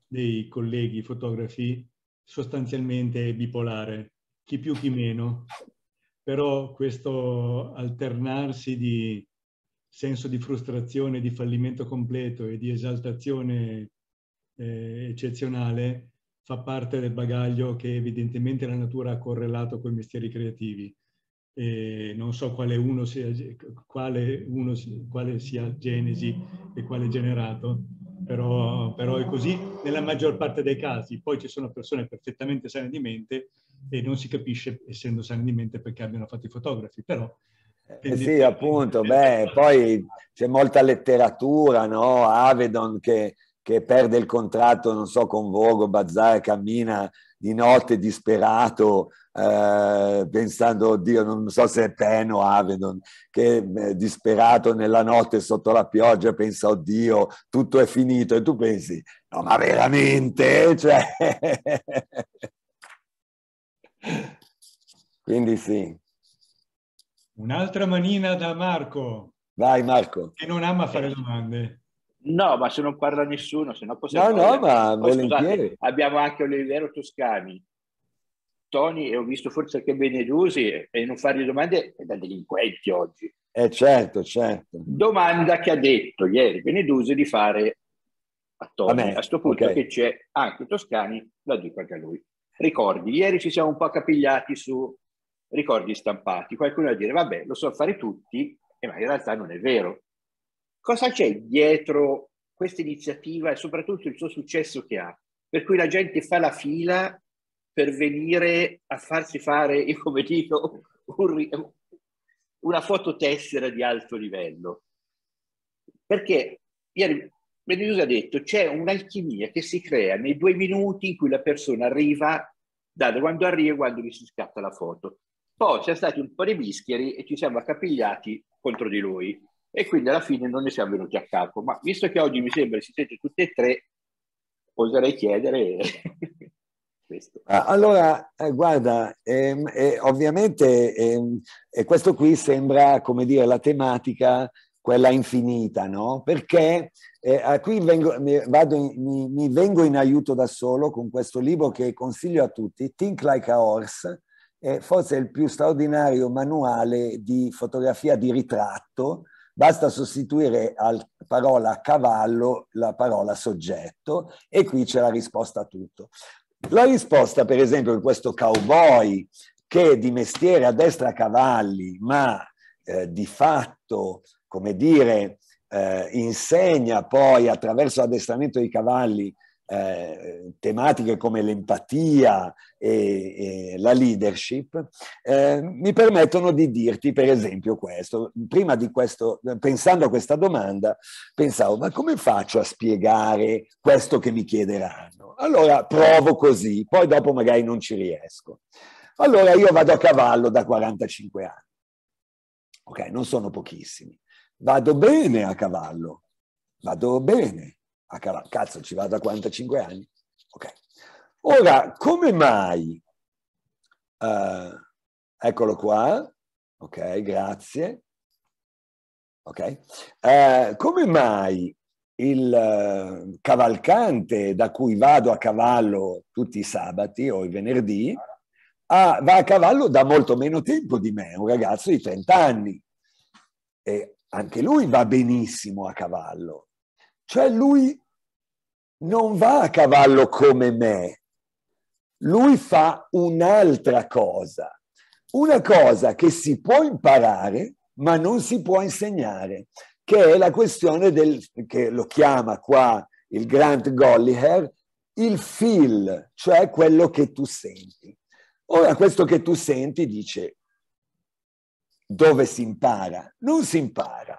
dei colleghi fotografi sostanzialmente è bipolare, chi più chi meno. Però questo alternarsi di senso di frustrazione, di fallimento completo e di esaltazione eh, eccezionale fa parte del bagaglio che evidentemente la natura ha correlato con i mestieri creativi. E non so quale uno, sia, quale uno quale sia genesi e quale generato, però, però, è così nella maggior parte dei casi. Poi ci sono persone perfettamente sane di mente e non si capisce, essendo sane di mente, perché abbiano fatto i fotografi, però eh, sì, appunto, beh, poi c'è molta letteratura, no? Avedon che, che perde il contratto, non so, con Vogo, Bazzar cammina di notte disperato eh, pensando, oddio, non so se è Pen o Avedon, che eh, disperato nella notte sotto la pioggia pensa, oddio, tutto è finito e tu pensi, no ma veramente? (laughs) Cioè... (laughs) Quindi sì. Un'altra manina da Marco. Vai Marco. Che non ama fare domande. No, ma se non parla nessuno, se no possiamo... No, no, parlare. ma Poi, volentieri. Scusate, abbiamo anche Olivero Toscani. Tony, e ho visto forse anche Benedusi, e non fargli domande è da delinquenti oggi. Eh certo, certo. Domanda che ha detto ieri Benedusi di fare a Tony. A questo punto okay. che c'è anche Toscani, la dico anche a lui. Ricordi, ieri ci siamo un po' capigliati su ricordi stampati. Qualcuno va a dire, vabbè, lo so fare tutti, e ma in realtà non è vero. Cosa c'è dietro questa iniziativa e soprattutto il suo successo che ha? Per cui la gente fa la fila per venire a farsi fare, io (laughs) come dico, un, una fototessera di alto livello. Perché ieri Benedetto ha detto c'è un'alchimia che si crea nei due minuti in cui la persona arriva, da quando arriva e quando gli si scatta la foto. Poi c'è stato un po' di mischieri e ci siamo accapigliati contro di lui e quindi alla fine non ne siamo venuti a capo. Ma visto che oggi mi sembra si siete tutti e tre, oserei chiedere (laughs) questo. Ah, allora, eh, guarda, ehm, eh, ovviamente ehm, eh, questo qui sembra, come dire, la tematica quella infinita, no? Perché eh, qui vengo, mi, vado in, mi, mi vengo in aiuto da solo con questo libro che consiglio a tutti, Think Like a Horse, eh, forse è il più straordinario manuale di fotografia di ritratto. Basta sostituire alla parola cavallo la parola soggetto e qui c'è la risposta a tutto. La risposta, per esempio, di questo cowboy che di mestiere addestra cavalli, ma eh, di fatto, come dire, eh, insegna poi attraverso l'addestramento dei cavalli eh, tematiche come l'empatia e, e la leadership, eh, mi permettono di dirti per esempio questo. Prima di questo, pensando a questa domanda, pensavo, ma come faccio a spiegare questo che mi chiederanno? Allora provo così, poi dopo magari non ci riesco. Allora io vado a cavallo da 45 anni. Ok, non sono pochissimi. Vado bene a cavallo, vado bene a Carà. Cazzo, ci vado a 45 anni. Ok. Ora, come mai? Uh, eccolo qua. Ok, grazie. Ok. Uh, come mai il uh, cavalcante da cui vado a cavallo tutti i sabati o i venerdì a, va a cavallo da molto meno tempo di me, un ragazzo di 30 anni. E anche lui va benissimo a cavallo, cioè lui non va a cavallo come me, lui fa un'altra cosa, una cosa che si può imparare ma non si può insegnare, che è la questione del, che lo chiama qua il Grant Golliher, il feel, cioè quello che tu senti. Ora questo che tu senti dice dove si impara? Non si impara,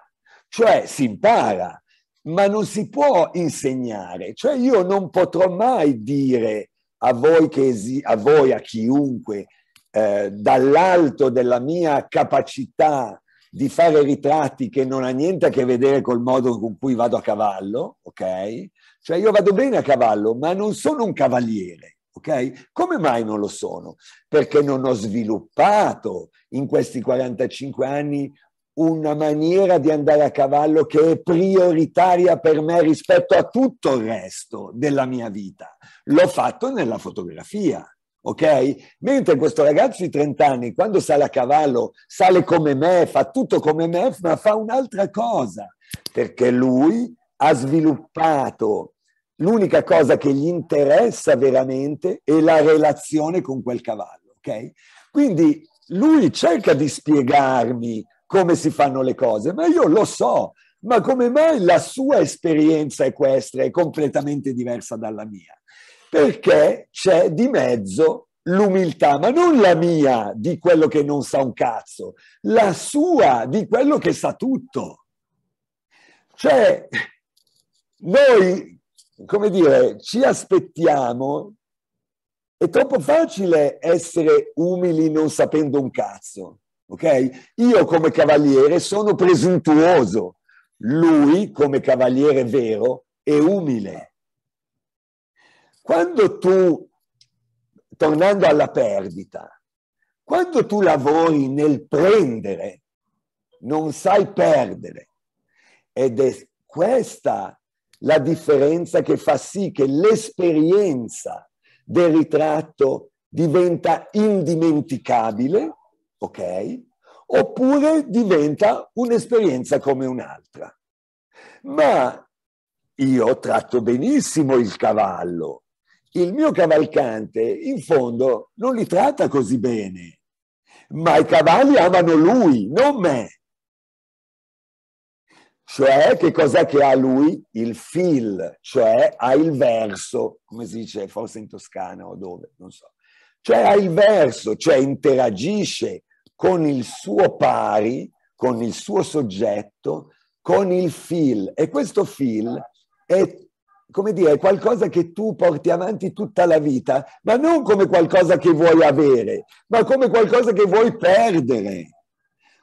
cioè si impara ma non si può insegnare, cioè io non potrò mai dire a voi, che, a, voi a chiunque, eh, dall'alto della mia capacità di fare ritratti che non ha niente a che vedere col modo con cui vado a cavallo, ok? Cioè io vado bene a cavallo, ma non sono un cavaliere, ok? Come mai non lo sono? Perché non ho sviluppato in questi 45 anni una maniera di andare a cavallo che è prioritaria per me rispetto a tutto il resto della mia vita. L'ho fatto nella fotografia, ok? Mentre questo ragazzo di 30 anni, quando sale a cavallo, sale come me, fa tutto come me, ma fa un'altra cosa, perché lui ha sviluppato l'unica cosa che gli interessa veramente è la relazione con quel cavallo, ok? Quindi lui cerca di spiegarmi come si fanno le cose, ma io lo so, ma come mai la sua esperienza equestre è completamente diversa dalla mia? Perché c'è di mezzo l'umiltà, ma non la mia di quello che non sa un cazzo, la sua di quello che sa tutto. Cioè, noi, come dire, ci aspettiamo, è troppo facile essere umili non sapendo un cazzo ok? Io come cavaliere sono presuntuoso, lui come cavaliere vero è umile. Quando tu, tornando alla perdita, quando tu lavori nel prendere, non sai perdere. Ed è questa la differenza che fa sì che l'esperienza del ritratto diventa indimenticabile ok? Oppure diventa un'esperienza come un'altra. Ma io tratto benissimo il cavallo. Il mio cavalcante, in fondo, non li tratta così bene, ma i cavalli amano lui, non me. Cioè, che cos'è che ha lui? Il fil, cioè ha il verso, come si dice forse in Toscana o dove, non so. Cioè ha il verso, cioè interagisce, con il suo pari, con il suo soggetto, con il feel. E questo feel è, come dire, qualcosa che tu porti avanti tutta la vita, ma non come qualcosa che vuoi avere, ma come qualcosa che vuoi perdere.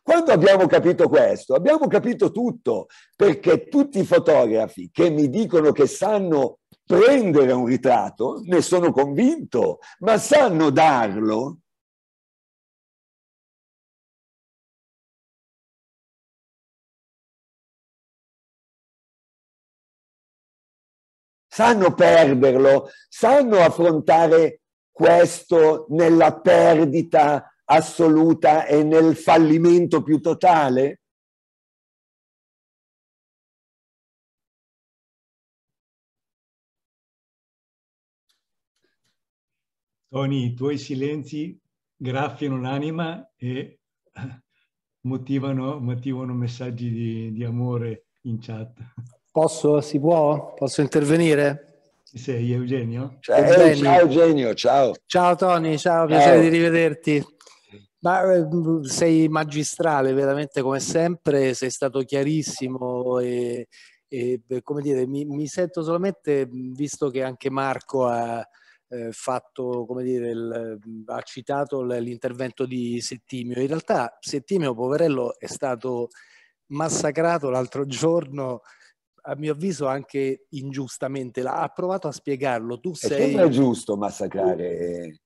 Quando abbiamo capito questo, abbiamo capito tutto, perché tutti i fotografi che mi dicono che sanno prendere un ritratto, ne sono convinto, ma sanno darlo, sanno perderlo, sanno affrontare questo nella perdita assoluta e nel fallimento più totale? Tony, i tuoi silenzi graffiano l'anima e motivano, motivano messaggi di, di amore in chat. Posso? Si può? Posso intervenire? Ci sei Eugenio? Ciao Eugenio, ciao. Eugenio, ciao. ciao Tony, ciao, ciao, piacere di rivederti. Ma ehm, sei magistrale veramente come sempre, sei stato chiarissimo e, e come dire, mi, mi, sento solamente, visto che anche Marco ha eh, fatto, come dire, il, ha citato l'intervento di Settimio. In realtà Settimio, poverello, è stato massacrato l'altro giorno a mio avviso anche ingiustamente, la, ha provato a spiegarlo. Tu sei... sempre giusto massacrare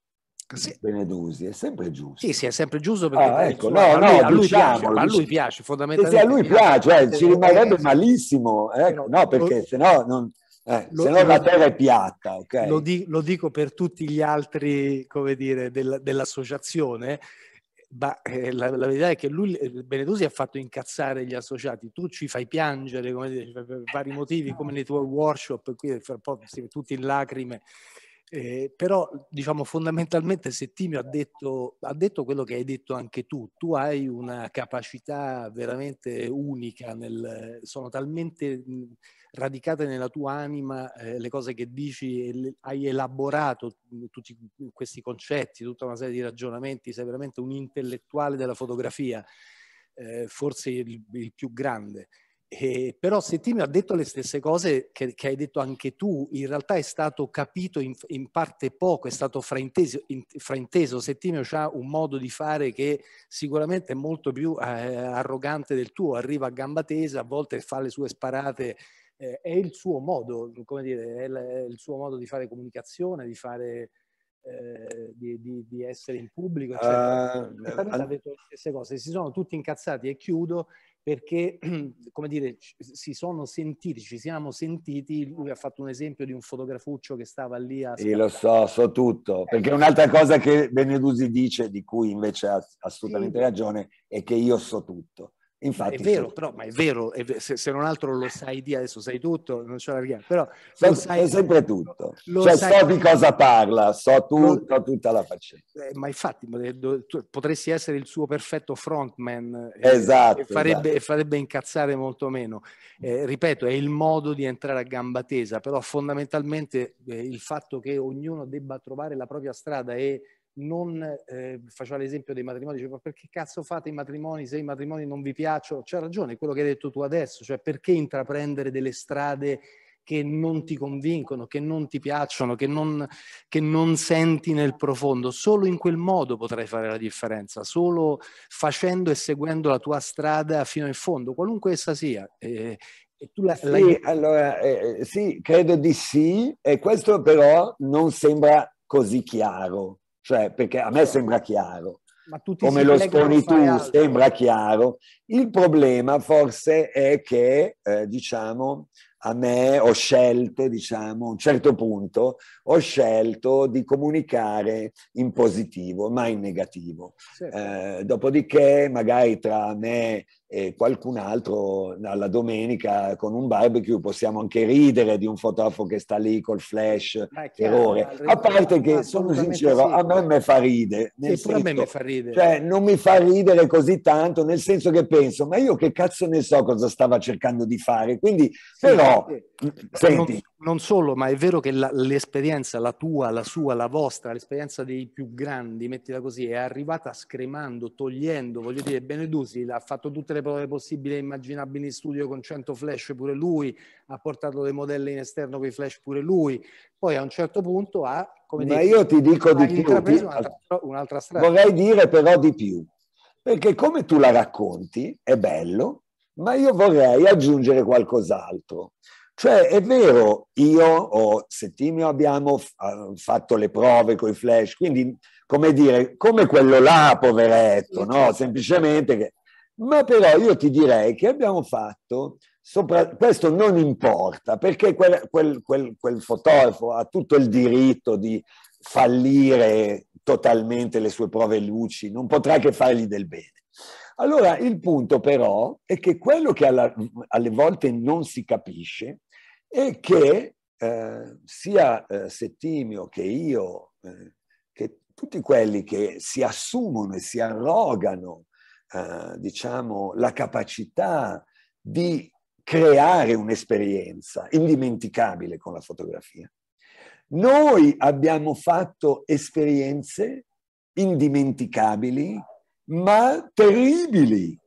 sì. Benedusi, è sempre giusto. Sì, sì, è sempre giusto perché ah, ecco, no, no, a, lui, diciamo, piace, a lui piace fondamentalmente. Se a lui piace, piace eh, ci rimarrebbe malissimo, ecco. no, no, perché se no non... Eh, lo, se no la terra è piatta, okay? lo, di, lo, dico per tutti gli altri, come dire, del, dell'associazione, ma eh, la, la, verità è che lui, eh, Benedusi ha fatto incazzare gli associati, tu ci fai piangere come dire, per vari motivi, come nei tuoi workshop, qui eh, fra poco siete tutti in lacrime. Eh, però diciamo fondamentalmente Settimio ha detto, ha detto quello che hai detto anche tu, tu hai una capacità veramente unica, nel, sono talmente radicate nella tua anima eh, le cose che dici, le, hai elaborato mm, tutti questi concetti, tutta una serie di ragionamenti, sei veramente un intellettuale della fotografia, eh, forse il, il, più grande. E, però Settimio ha detto le stesse cose che, che, hai detto anche tu, in realtà è stato capito in, in parte poco, è stato frainteso, in, frainteso. Settimio ha un modo di fare che sicuramente è molto più eh, arrogante del tuo, arriva a gamba tesa, a volte fa le sue sparate eh, è il suo modo, come dire, è, l- è, il suo modo di fare comunicazione, di fare... Eh, di, di, di, essere in pubblico, eccetera. Uh, ha detto le stesse cose, si sono tutti incazzati e chiudo perché, (clears throat) come dire, si sono sentiti, ci siamo sentiti, lui ha fatto un esempio di un fotografuccio che stava lì a... Sì, lo so, so tutto, perché un'altra cosa che Benedusi dice, di cui invece ha assolutamente sì. ragione, è che io so tutto. Infatti, è vero, sì. però, ma è vero, è, se, se, non altro lo sai di adesso, sai tutto, non c'è la richiamo, però Sem- sai, sempre tutto. Cioè, sai, so di cosa parla, so tutto, tutta la faccenda. Eh, ma infatti eh, potresti essere il suo perfetto frontman eh, esatto, e, farebbe, esatto. farebbe, incazzare molto meno. Eh, ripeto, è il modo di entrare a gamba tesa, però fondamentalmente eh, il fatto che ognuno debba trovare la propria strada e non eh, faceva l'esempio dei matrimoni, diceva perché cazzo fate i matrimoni se i matrimoni non vi piacciono? C'ha ragione quello che hai detto tu adesso, cioè perché intraprendere delle strade che non ti convincono, che non ti piacciono, che non, che non senti nel profondo. Solo in quel modo potrai fare la differenza, solo facendo e seguendo la tua strada fino in fondo, qualunque essa sia. E, tu la, sì, allora, eh, sì, credo di sì, e questo però non sembra così chiaro. Cioè, perché a me certo. sembra chiaro. Come lo esponi tu, altro. sembra chiaro. Il problema forse è che, eh, diciamo, a me ho scelto, diciamo, a un certo punto ho scelto di comunicare in positivo, mai in negativo. Sì. Eh, dopodiché, magari tra me e qualcun altro alla domenica con un barbecue possiamo anche ridere di un fotografo che sta lì col flash per A parte che sono sincero, sì. a me me fa ridere. Nel pure a me me fa ridere. Cioè, non mi fa ridere così tanto, nel senso che penso, ma io che cazzo ne so cosa stava cercando di fare. Quindi, sì, però, senti, non, non, solo, ma è vero che la, l'esperienza, la tua, la sua, la vostra, l'esperienza dei più grandi, mettila così, è arrivata scremando, togliendo, voglio dire, Benedusi l'ha fatto tutte le le prove possibili e immaginabili in studio con 100 flash pure lui, ha portato dei modelli in esterno con i flash pure lui, poi a un certo punto ha, come Ma dico, io ti dico di più, ti... Un'altra, un'altra strada. Vorrei dire però di più, perché come tu la racconti è bello, ma io vorrei aggiungere qualcos'altro. Cioè, è vero, io o Settimio abbiamo fatto le prove con i flash, quindi, come dire, come quello là, poveretto, no? Certo. Semplicemente che ma però io ti direi che abbiamo fatto, sopra, questo non importa, perché quel, quel, quel, quel fotografo ha tutto il diritto di fallire totalmente le sue prove luci, non potrà che fargli del bene. Allora il punto però è che quello che alla, alle volte non si capisce è che eh, sia eh, Settimio che io, eh, che tutti quelli che si assumono e si arrogano eh, diciamo, la capacità di creare un'esperienza indimenticabile con la fotografia. Noi abbiamo fatto esperienze indimenticabili, ma terribili.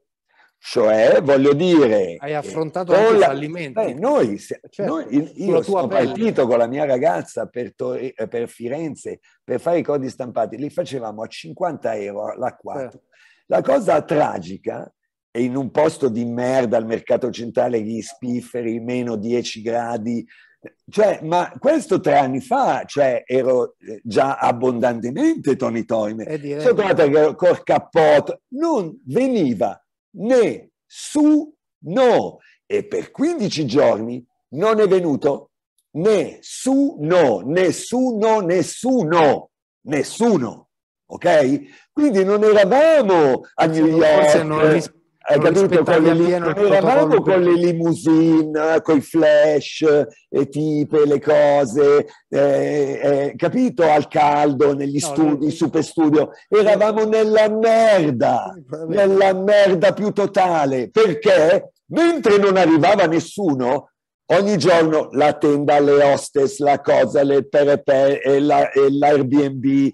Cioè, voglio dire... Hai affrontato eh, anche la... fallimenti. Beh, noi, se, cioè, noi, certo, io sono pelle. partito con la mia ragazza per, Tor- eh, per, Firenze per fare i codi stampati. Li facevamo a 50 euro la 4. Eh. La cosa tragica è in un posto di merda, al mercato centrale, gli spifferi, meno 10 gradi, cioè, ma questo tre anni fa, cioè, ero eh, già abbondantemente Tony Toime. Direi... Sono trovata che col cappotto non veniva né su no. e per 15 giorni non è venuto né su no, nessuno, nessuno, nessuno ok? Quindi non eravamo a New York. Non ris- eh, capito? Con le, eravamo con le limousine, con i flash, le eh, tipe, le cose, eh, eh, capito? Al caldo, negli no, studi, no, super studio. Eravamo nella merda, nella merda più totale. Perché? Mentre non arrivava nessuno, Ogni giorno la tenda, le hostess, la cosa, le perepè e, la, e l'Airbnb eh,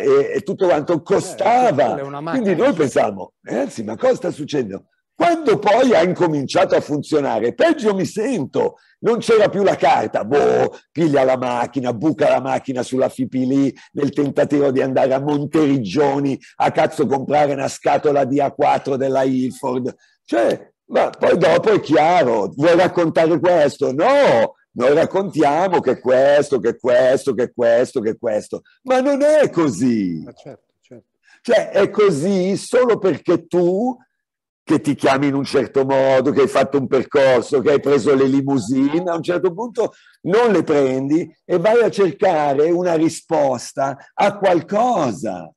e, e, tutto quanto eh, costava. Quindi noi pensavamo, ragazzi, ma cosa sta succedendo? Quando poi ha incominciato a funzionare, peggio mi sento, non c'era più la carta, boh, piglia la macchina, buca la macchina sulla Fipili nel tentativo di andare a Monteriggioni a cazzo comprare una scatola di A4 della Ilford. Cioè, ma poi dopo è chiaro, vuoi raccontare questo? No, noi raccontiamo che questo, che questo, che questo, che questo, ma non è così. Ma certo, certo. Cioè è così solo perché tu che ti chiami in un certo modo, che hai fatto un percorso, che hai preso le limousine, a un certo punto non le prendi e vai a cercare una risposta a qualcosa.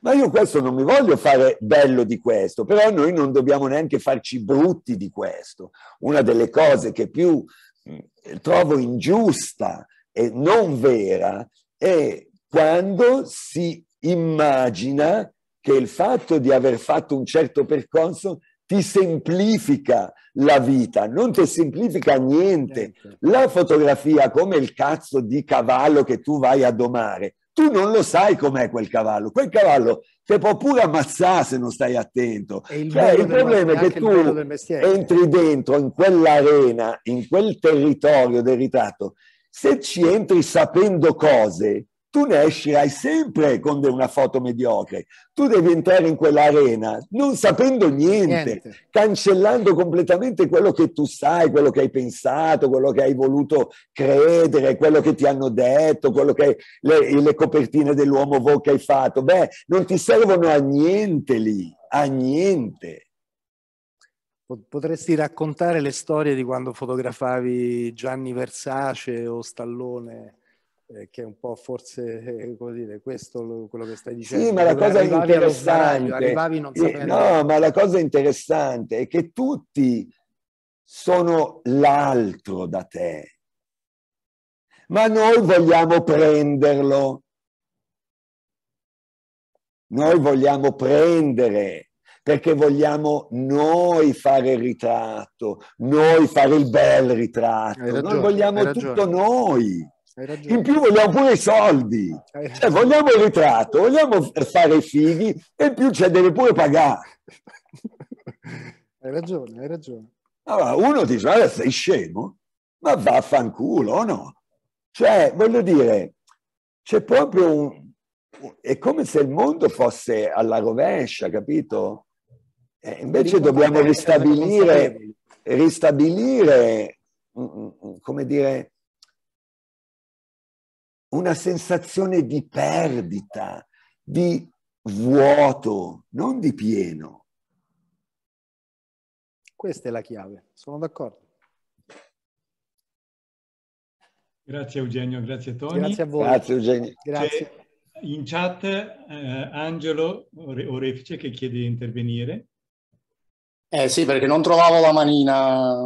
Ma io questo non mi voglio fare bello di questo, però noi non dobbiamo neanche farci brutti di questo. Una delle cose che più mm, trovo ingiusta e non vera è quando si immagina che il fatto di aver fatto un certo percorso ti semplifica la vita, non ti semplifica niente. La fotografia, come il cazzo di cavallo che tu vai a domare, tu non lo sai com'è quel cavallo. Quel cavallo ti può pure ammazzare se non stai attento. il, cioè, il problema è che tu entri dentro in quell'arena, in quel territorio del ritratto. Se ci entri sapendo cose, tu ne uscirai sempre con una foto mediocre. Tu devi entrare in quell'arena non sapendo niente, niente, cancellando completamente quello che tu sai, quello che hai pensato, quello che hai voluto credere, quello che ti hanno detto, quello che hai, le, le copertine dell'uomo vo che hai fatto. Beh, non ti servono a niente lì, a niente. Potresti raccontare le storie di quando fotografavi Gianni Versace o Stallone? eh, che è un po' forse eh, dire, questo quello che stai dicendo. Sì, ma la cosa arrivavi interessante, arrivavi non No, ma la cosa interessante è che tutti sono l'altro da te, ma noi vogliamo prenderlo. Noi vogliamo prendere perché vogliamo noi fare il ritratto, noi fare il bel ritratto, ragione, noi vogliamo tutto noi. In più vogliamo pure i soldi, cioè, vogliamo il ritratto, vogliamo fare i figli e in più ci cioè, deve pure pagare. Hai ragione, hai ragione. Allora, uno dice, guarda, sei scemo, ma vaffanculo, o no? Cioè, voglio dire, c'è proprio un... È come se il mondo fosse alla rovescia, capito? E eh, invece dobbiamo ristabilire, ristabilire, mm, mm, mm, come dire, una sensazione di perdita, di vuoto, non di pieno. Questa è la chiave, sono d'accordo. Grazie Eugenio, grazie Tony. Grazie a voi. Grazie Eugenio. Grazie. In chat eh, Angelo Orefice che chiede di intervenire. Eh sì, perché non trovavo la manina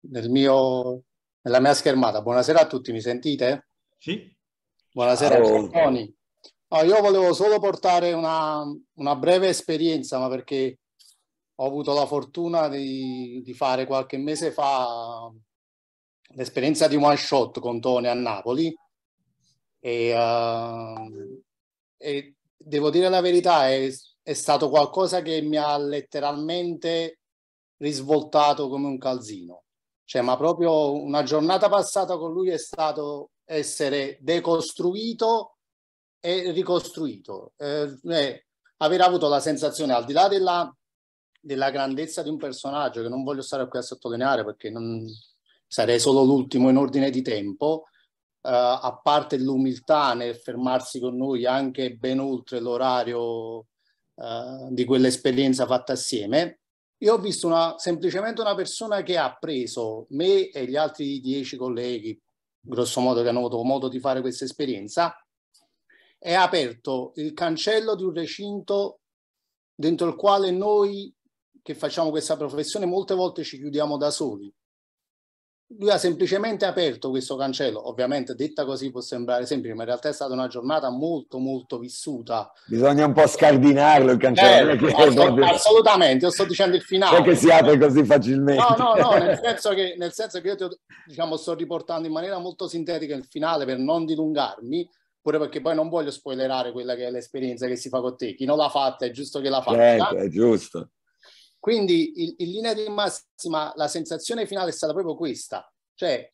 nel mio, nella mia schermata. Buonasera a tutti, mi sentite? Sì. Buonasera oh. Tony. No, io volevo solo portare una, una, breve esperienza, ma perché ho avuto la fortuna di, di fare qualche mese fa l'esperienza di one shot con Tony a Napoli e, uh, e devo dire la verità, è, è, stato qualcosa che mi ha letteralmente risvoltato come un calzino. Cioè, ma proprio una giornata passata con lui è stato essere decostruito e ricostruito. Eh, eh, aver avuto la sensazione, al di là della, della, grandezza di un personaggio, che non voglio stare qui a sottolineare perché non, sarei solo l'ultimo in ordine di tempo, eh, a parte l'umiltà nel fermarsi con noi anche ben oltre l'orario eh, di quell'esperienza fatta assieme, io ho visto una, semplicemente una persona che ha preso me e gli altri dieci colleghi, grosso modo che hanno avuto modo di fare questa esperienza, è aperto il cancello di un recinto dentro il quale noi che facciamo questa professione molte volte ci chiudiamo da soli lui ha semplicemente aperto questo cancello, ovviamente detta così può sembrare semplice, ma in realtà è stata una giornata molto molto vissuta. Bisogna un po' scardinarlo il cancello. Eh, assolut- assolutamente, io sto dicendo il finale. Perché si apre così facilmente. No, no, no, nel senso che, nel senso che io ti, diciamo, sto riportando in maniera molto sintetica il finale per non dilungarmi, pure perché poi non voglio spoilerare quella che è l'esperienza che si fa con te. Chi non l'ha fatta è giusto che la faccia. Certo, è giusto. Quindi in linea di massima la sensazione finale è stata proprio questa, cioè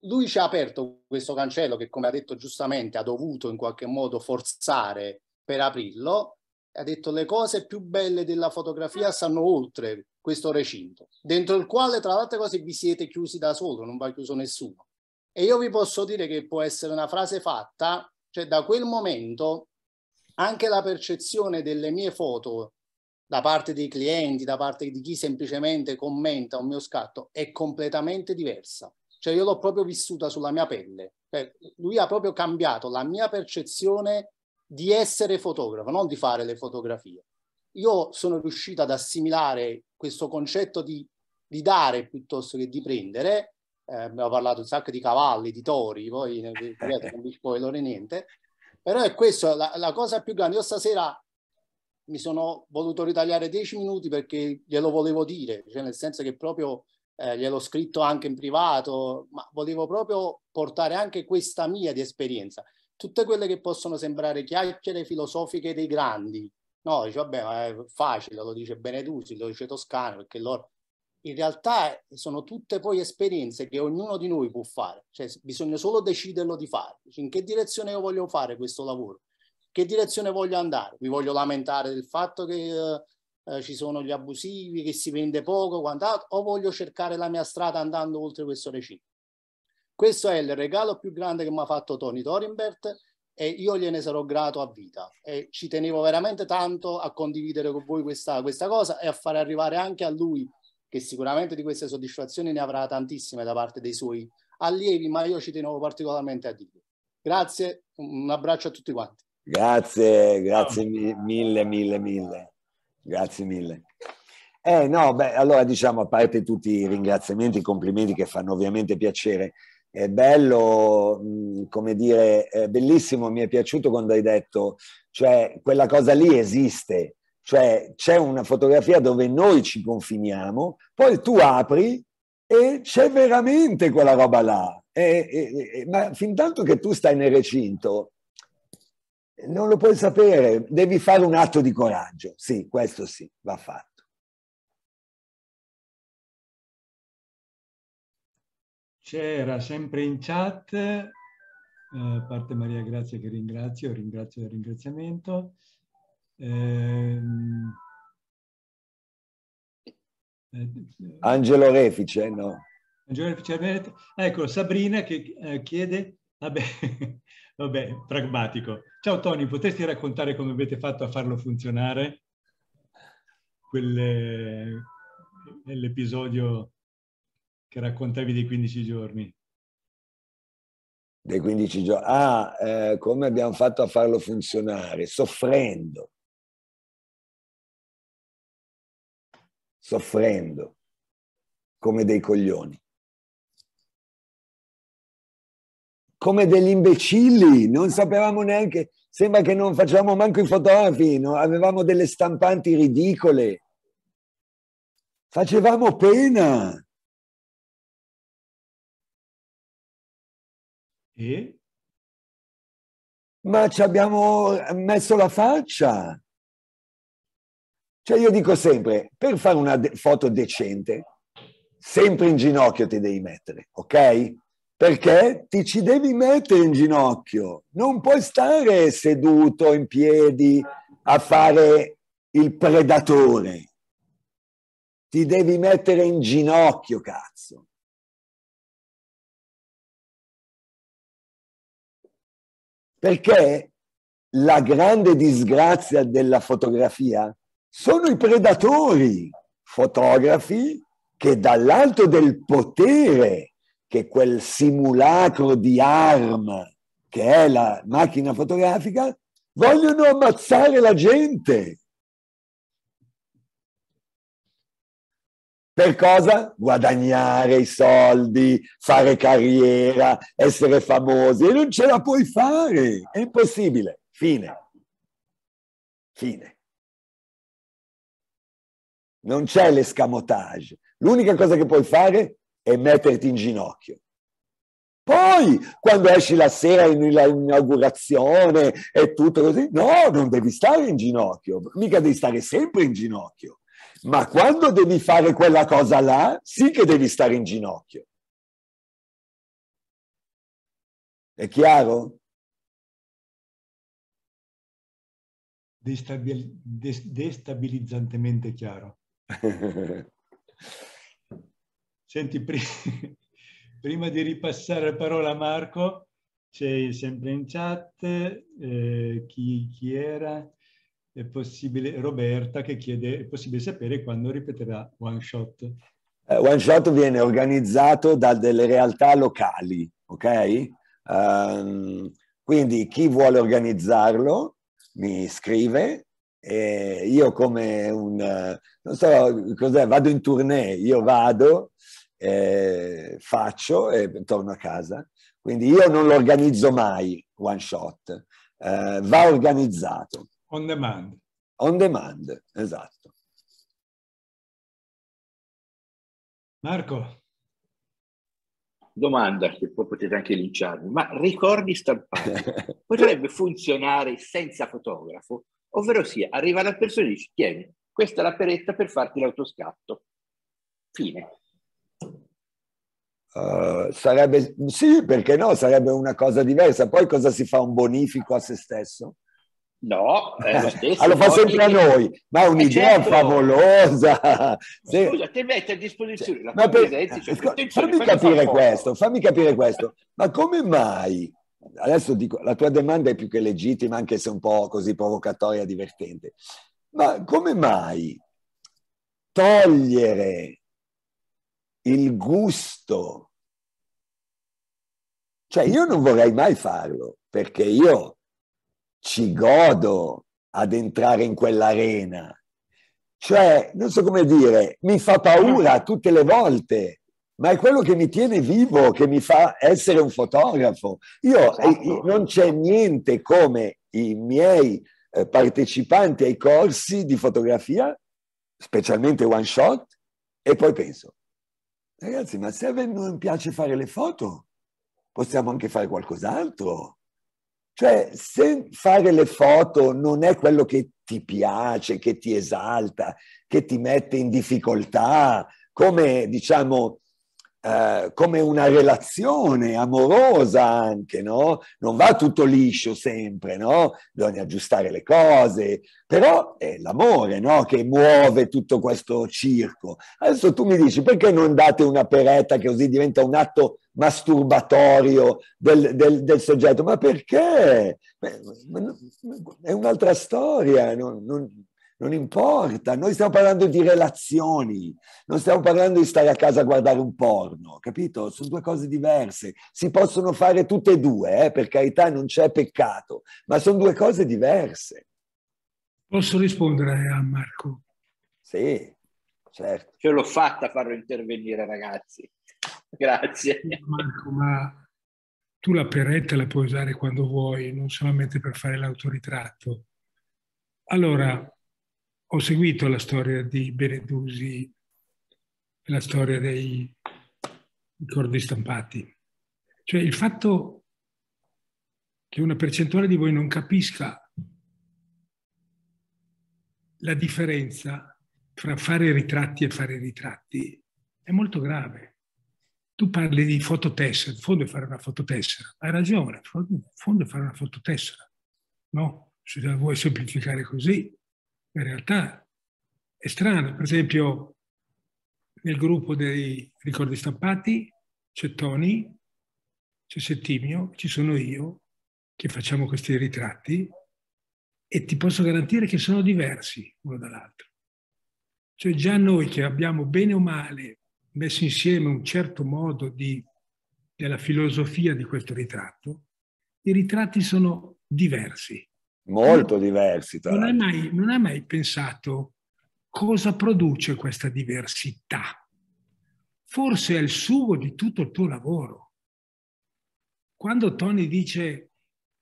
lui ci ha aperto questo cancello che come ha detto giustamente ha dovuto in qualche modo forzare per aprirlo, ha detto le cose più belle della fotografia stanno oltre questo recinto, dentro il quale tra le altre cose vi siete chiusi da solo, non va chiuso nessuno. E io vi posso dire che può essere una frase fatta, cioè da quel momento anche la percezione delle mie foto da parte dei clienti, da parte di chi semplicemente commenta un mio scatto, è completamente diversa. Cioè io l'ho proprio vissuta sulla mia pelle. Cioè, lui ha proprio cambiato la mia percezione di essere fotografo, non di fare le fotografie. Io sono riuscita ad assimilare questo concetto di, di dare piuttosto che di prendere. Eh, abbiamo parlato un sacco di cavalli, di tori, poi eh, non vi spoilerò niente. Però è questa la, la cosa più grande. Io stasera mi sono voluto ritagliare dieci minuti perché glielo volevo dire, cioè nel senso che proprio eh, gliel'ho scritto anche in privato, ma volevo proprio portare anche questa mia di esperienza. Tutte quelle che possono sembrare chiacchiere filosofiche dei grandi, no, dice vabbè, è facile, lo dice Benedusi, lo dice Toscano, perché loro... In realtà sono tutte poi esperienze che ognuno di noi può fare, cioè bisogna solo deciderlo di fare, in che direzione io voglio fare questo lavoro che direzione voglio andare? Mi voglio lamentare del fatto che eh, ci sono gli abusivi, che si vende poco, quant'altro, o voglio cercare la mia strada andando oltre questo recinto? Questo è il regalo più grande che mi ha fatto Tony Thorinbert e io gliene sarò grato a vita e ci tenevo veramente tanto a condividere con voi questa, questa cosa e a fare arrivare anche a lui che sicuramente di queste soddisfazioni ne avrà tantissime da parte dei suoi allievi ma io ci tenevo particolarmente a dirlo grazie un abbraccio a tutti quanti Grazie, grazie mille, mille, mille. Grazie mille. Eh no, beh, allora diciamo, a parte tutti i ringraziamenti, i complimenti che fanno ovviamente piacere, è bello, come dire, bellissimo, mi è piaciuto quando hai detto, cioè quella cosa lì esiste, cioè c'è una fotografia dove noi ci confiniamo, poi tu apri e c'è veramente quella roba là. E, e, e, ma fin tanto che tu stai nel recinto, non lo puoi sapere, devi fare un atto di coraggio, sì, questo sì, va fatto. C'era sempre in chat, eh, a parte Maria Grazia che ringrazio, ringrazio del ringraziamento. Ehm, eh, Angelo Refice, no? Angelo Refice, ecco Sabrina che eh, chiede, vabbè, Vabbè, pragmatico. Ciao Tony, potresti raccontare come avete fatto a farlo funzionare? Quell'episodio che raccontavi dei 15 giorni. Dei 15 giorni. Ah, eh, come abbiamo fatto a farlo funzionare? Soffrendo. Soffrendo come dei coglioni. come degli imbecilli, non sapevamo neanche, sembra che non facevamo manco i fotografi, no? avevamo delle stampanti ridicole, facevamo pena. E? Ma ci abbiamo messo la faccia. Cioè io dico sempre, per fare una foto decente, sempre in ginocchio ti devi mettere, ok? perché ti ci devi mettere in ginocchio, non puoi stare seduto in piedi a fare il predatore. Ti devi mettere in ginocchio, cazzo. Perché la grande disgrazia della fotografia sono i predatori, fotografi che dall'alto del potere che quel simulacro di arma che è la macchina fotografica vogliono ammazzare la gente. Per cosa? Guadagnare i soldi, fare carriera, essere famosi. E non ce la puoi fare, è impossibile. Fine. Fine. Non c'è l'escamotage. L'unica cosa che puoi fare e metterti in ginocchio. Poi, quando esci la sera in inaugurazione e tutto così, no, non devi stare in ginocchio, mica devi stare sempre in ginocchio. Ma quando devi fare quella cosa là, sì che devi stare in ginocchio. È chiaro? Destabil- destabilizzantemente chiaro. (laughs) Senti, (laughs) prima di ripassare la parola a Marco, c'è sempre in chat eh, chi, chi, era, è possibile, Roberta che chiede, è possibile sapere quando ripeterà One Shot? Uh, One Shot viene organizzato da delle realtà locali, ok? Um, quindi chi vuole organizzarlo mi scrive e io come un, eh, non so cos'è, vado in tournée, io vado eh, faccio e torno a casa. Quindi io non lo organizzo mai one shot, eh, va organizzato. On demand. On demand, esatto. Marco. Domanda che poi potete anche linciarmi, ma ricordi stampati (laughs) potrebbe funzionare senza fotografo? Ovvero sia, arriva la persona e dice, tieni, questa è la peretta per farti l'autoscatto. Fine. Uh, sarebbe sì, perché no? Sarebbe una cosa diversa. Poi cosa si fa? Un bonifico a se stesso? No, è lo eh, stesso. allora ah, fa sempre a noi, ma è un'idea eh, certo. favolosa. Se... Scusa, ti metti a disposizione cioè, la ma per... Cioè, fammi, fammi capire questo, fammi capire questo. Ma come mai? Adesso dico, la tua domanda è più che legittima, anche se un po' così provocatoria, divertente. Ma come mai togliere il gusto. Cioè io non vorrei mai farlo perché io ci godo ad entrare in quell'arena. Cioè, non so come dire, mi fa paura tutte le volte, ma è quello che mi tiene vivo, che mi fa essere un fotografo. Io eh, esatto. non c'è niente come i miei eh, partecipanti ai corsi di fotografia, specialmente one shot, e poi penso, Ragazzi, ma se a non piace fare le foto, possiamo anche fare qualcos'altro. Cioè, se fare le foto non è quello che ti piace, che ti esalta, che ti mette in difficoltà, come diciamo eh, come una relazione amorosa anche, no? Non va tutto liscio sempre, no? Bisogna aggiustare le cose, però è l'amore, no? Che muove tutto questo circo. Adesso tu mi dici perché non date una peretta che così diventa un atto masturbatorio del, del, del soggetto? Ma perché? È un'altra storia, non, non non importa, noi stiamo parlando di relazioni, non stiamo parlando di stare a casa a guardare un porno, capito? Sono due cose diverse. Si possono fare tutte e due, eh? per carità non c'è peccato, ma sono due cose diverse. Posso rispondere a Marco? Sì, certo. Ce l'ho fatta farlo intervenire, ragazzi. (laughs) Grazie. Marco, ma tu la peretta la puoi usare quando vuoi, non solamente per fare l'autoritratto. Allora, ho seguito la storia di Benedusi, la storia dei ricordi stampati. Cioè il fatto che una percentuale di voi non capisca la differenza tra fare ritratti e fare ritratti è molto grave. Tu parli di fototessera, in fondo è fare una fototessera. Hai ragione, in fondo è fare una fototessera. No? Se la vuoi semplificare così, in realtà è strano. Per esempio, nel gruppo dei ricordi stampati c'è Tony, c'è Settimio, ci sono io, che facciamo questi ritratti e ti posso garantire che sono diversi uno dall'altro. Cioè già noi che abbiamo bene o male messo insieme un certo modo di, della filosofia di questo ritratto, i ritratti sono diversi molto non, diversi. Non hai, mai, non hai mai pensato cosa produce questa diversità? Forse è il sugo di tutto il tuo lavoro. Quando Tony dice,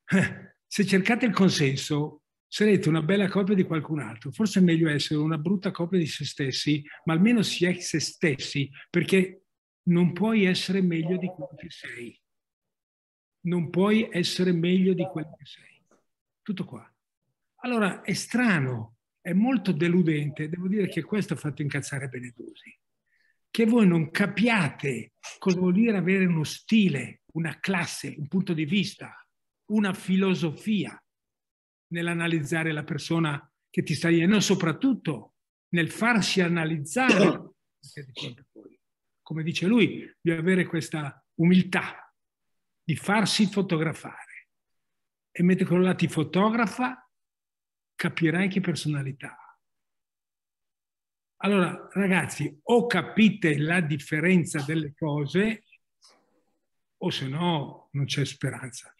eh, se cercate il consenso, sarete una bella copia di qualcun altro. Forse è meglio essere una brutta copia di se stessi, ma almeno si è se stessi, perché non puoi essere meglio di quello che sei. Non puoi essere meglio di quello che sei. Tutto qua. Allora è strano, è molto deludente, devo dire che questo ha fatto incazzare Benedusi, che voi non capiate cosa vuol dire avere uno stile, una classe, un punto di vista, una filosofia nell'analizzare la persona che ti sta dicendo, no, soprattutto nel farsi analizzare (coughs) come dice lui, di avere questa umiltà, di farsi fotografare e mentre quello là ti fotografa, capirai che personalità Allora, ragazzi, o capite la differenza delle cose, o se no non c'è speranza.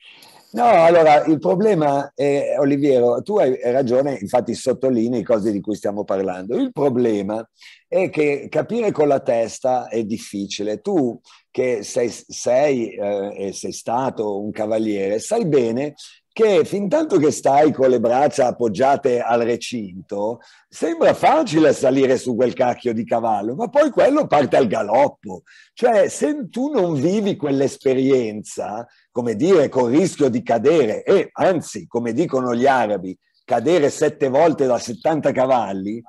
No, allora il problema è, Oliviero, tu hai ragione, infatti sottolinei cose di cui stiamo parlando. Il problema è che capire con la testa è difficile. Tu che sei, sei eh, e sei stato un cavaliere, sai bene che fin tanto che stai con le braccia appoggiate al recinto, sembra facile salire su quel cacchio di cavallo, ma poi quello parte al galoppo. Cioè, se tu non vivi quell'esperienza, come dire, col rischio di cadere, e anzi, come dicono gli arabi, cadere sette volte da 70 cavalli,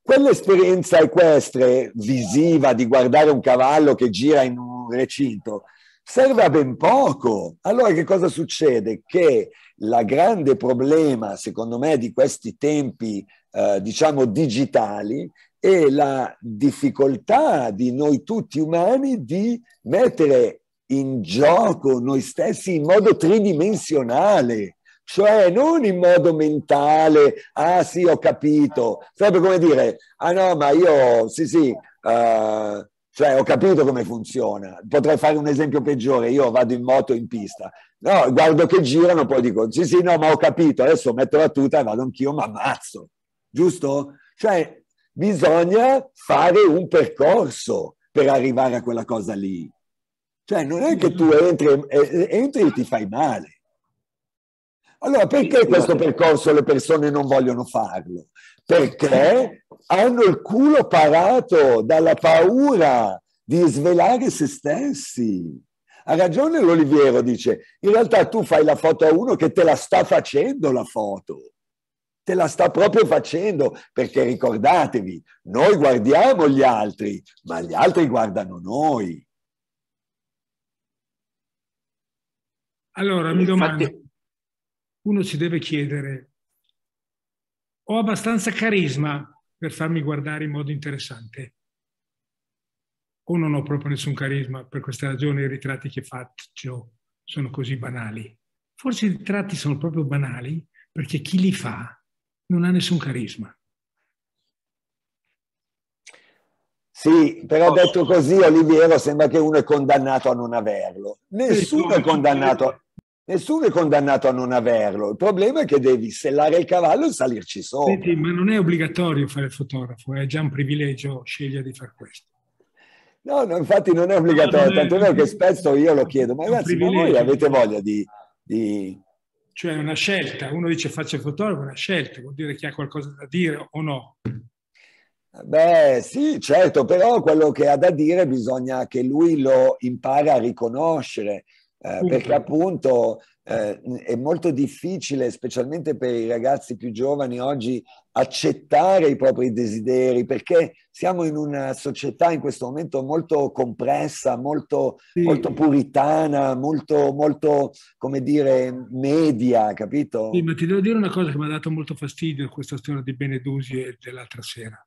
quell'esperienza equestre visiva di guardare un cavallo che gira in un recinto serve a ben poco. Allora che cosa succede? Che il grande problema, secondo me, di questi tempi, eh, diciamo, digitali è la difficoltà di noi tutti umani di mettere in gioco noi stessi in modo tridimensionale cioè non in modo mentale, ah sì ho capito, sarebbe come dire, ah no ma io sì sì, uh, cioè, ho capito come funziona. Potrei fare un esempio peggiore. Io vado in moto in pista, no, guardo che girano, poi dico: sì, sì, no, ma ho capito. Adesso metto la tuta e vado anch'io, ma ammazzo. Giusto? Cioè, bisogna fare un percorso per arrivare a quella cosa lì. Cioè, non è che tu entri, entri e ti fai male. Allora, perché questo percorso le persone non vogliono farlo? Perché hanno il culo parato dalla paura di svelare se stessi. Ha ragione l'Oliviero, dice, in realtà tu fai la foto a uno che te la sta facendo la foto, te la sta proprio facendo, perché ricordatevi, noi guardiamo gli altri, ma gli altri guardano noi. Allora, mi domando, Infatti, uno si deve chiedere, ho abbastanza carisma per farmi guardare in modo interessante? O non ho proprio nessun carisma, per questa ragione i ritratti che faccio sono così banali. Forse i ritratti sono proprio banali perché chi li fa non ha nessun carisma. Sì, però detto così, Oliviero, sembra che uno è condannato a non averlo. Nessuno è condannato. Nessuno è condannato a non averlo. Il problema è che devi sellare il cavallo e salirci sopra. Senti, ma non è obbligatorio fare il fotografo, è già un privilegio scegliere di fare questo. No, no infatti non è obbligatorio, no, tanto è vero che spesso io lo chiedo, ma ragazzi, ma voi avete voglia di, di... Cioè è una scelta, uno dice faccio il fotografo, è una scelta, vuol dire che ha qualcosa da dire o no. Beh, sì, certo, però quello che ha da dire bisogna che lui lo impara a riconoscere. Eh, perché appunto eh, è molto difficile, specialmente per i ragazzi più giovani oggi, accettare i propri desideri, perché siamo in una società in questo momento molto compressa, molto, sì. molto puritana, molto, molto, come dire, media, capito? Sì, ma ti devo dire una cosa che mi ha dato molto fastidio, questa storia di Benedusi e dell'altra sera.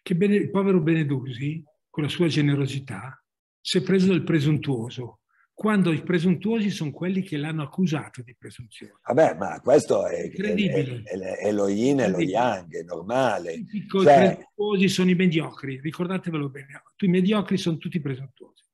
Che bene, il povero Benedusi, con la sua generosità, si è preso dal presuntuoso quando i presuntuosi sono quelli che l'hanno accusato di presunzione. Vabbè, ma questo è, Incredibile. È, è, è, lo yin e lo yang, è normale. I piccoli cioè... presuntuosi sono i mediocri, ricordatevelo bene, i mediocri sono tutti presuntuosi.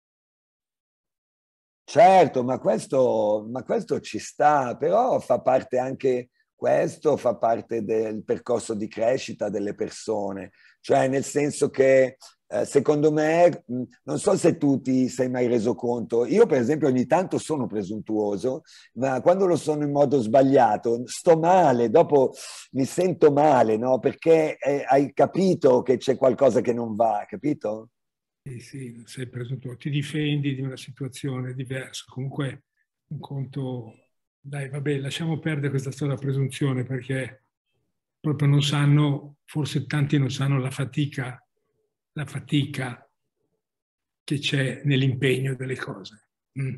Certo, ma questo, ma questo ci sta, però fa parte anche, questo fa parte del percorso di crescita delle persone, cioè nel senso che eh, secondo me, non so se tu ti sei mai reso conto, io per esempio ogni tanto sono presuntuoso, ma quando lo sono in modo sbagliato sto male, dopo mi sento male, no? Perché eh, hai capito che c'è qualcosa che non va, capito? Sì, sì, sei presuntuoso, ti difendi di una situazione diversa, comunque un conto... Dai, vabbè, lasciamo perdere questa storia presunzione perché proprio non sanno, forse tanti non sanno la fatica la fatica che c'è nell'impegno delle cose. Mm.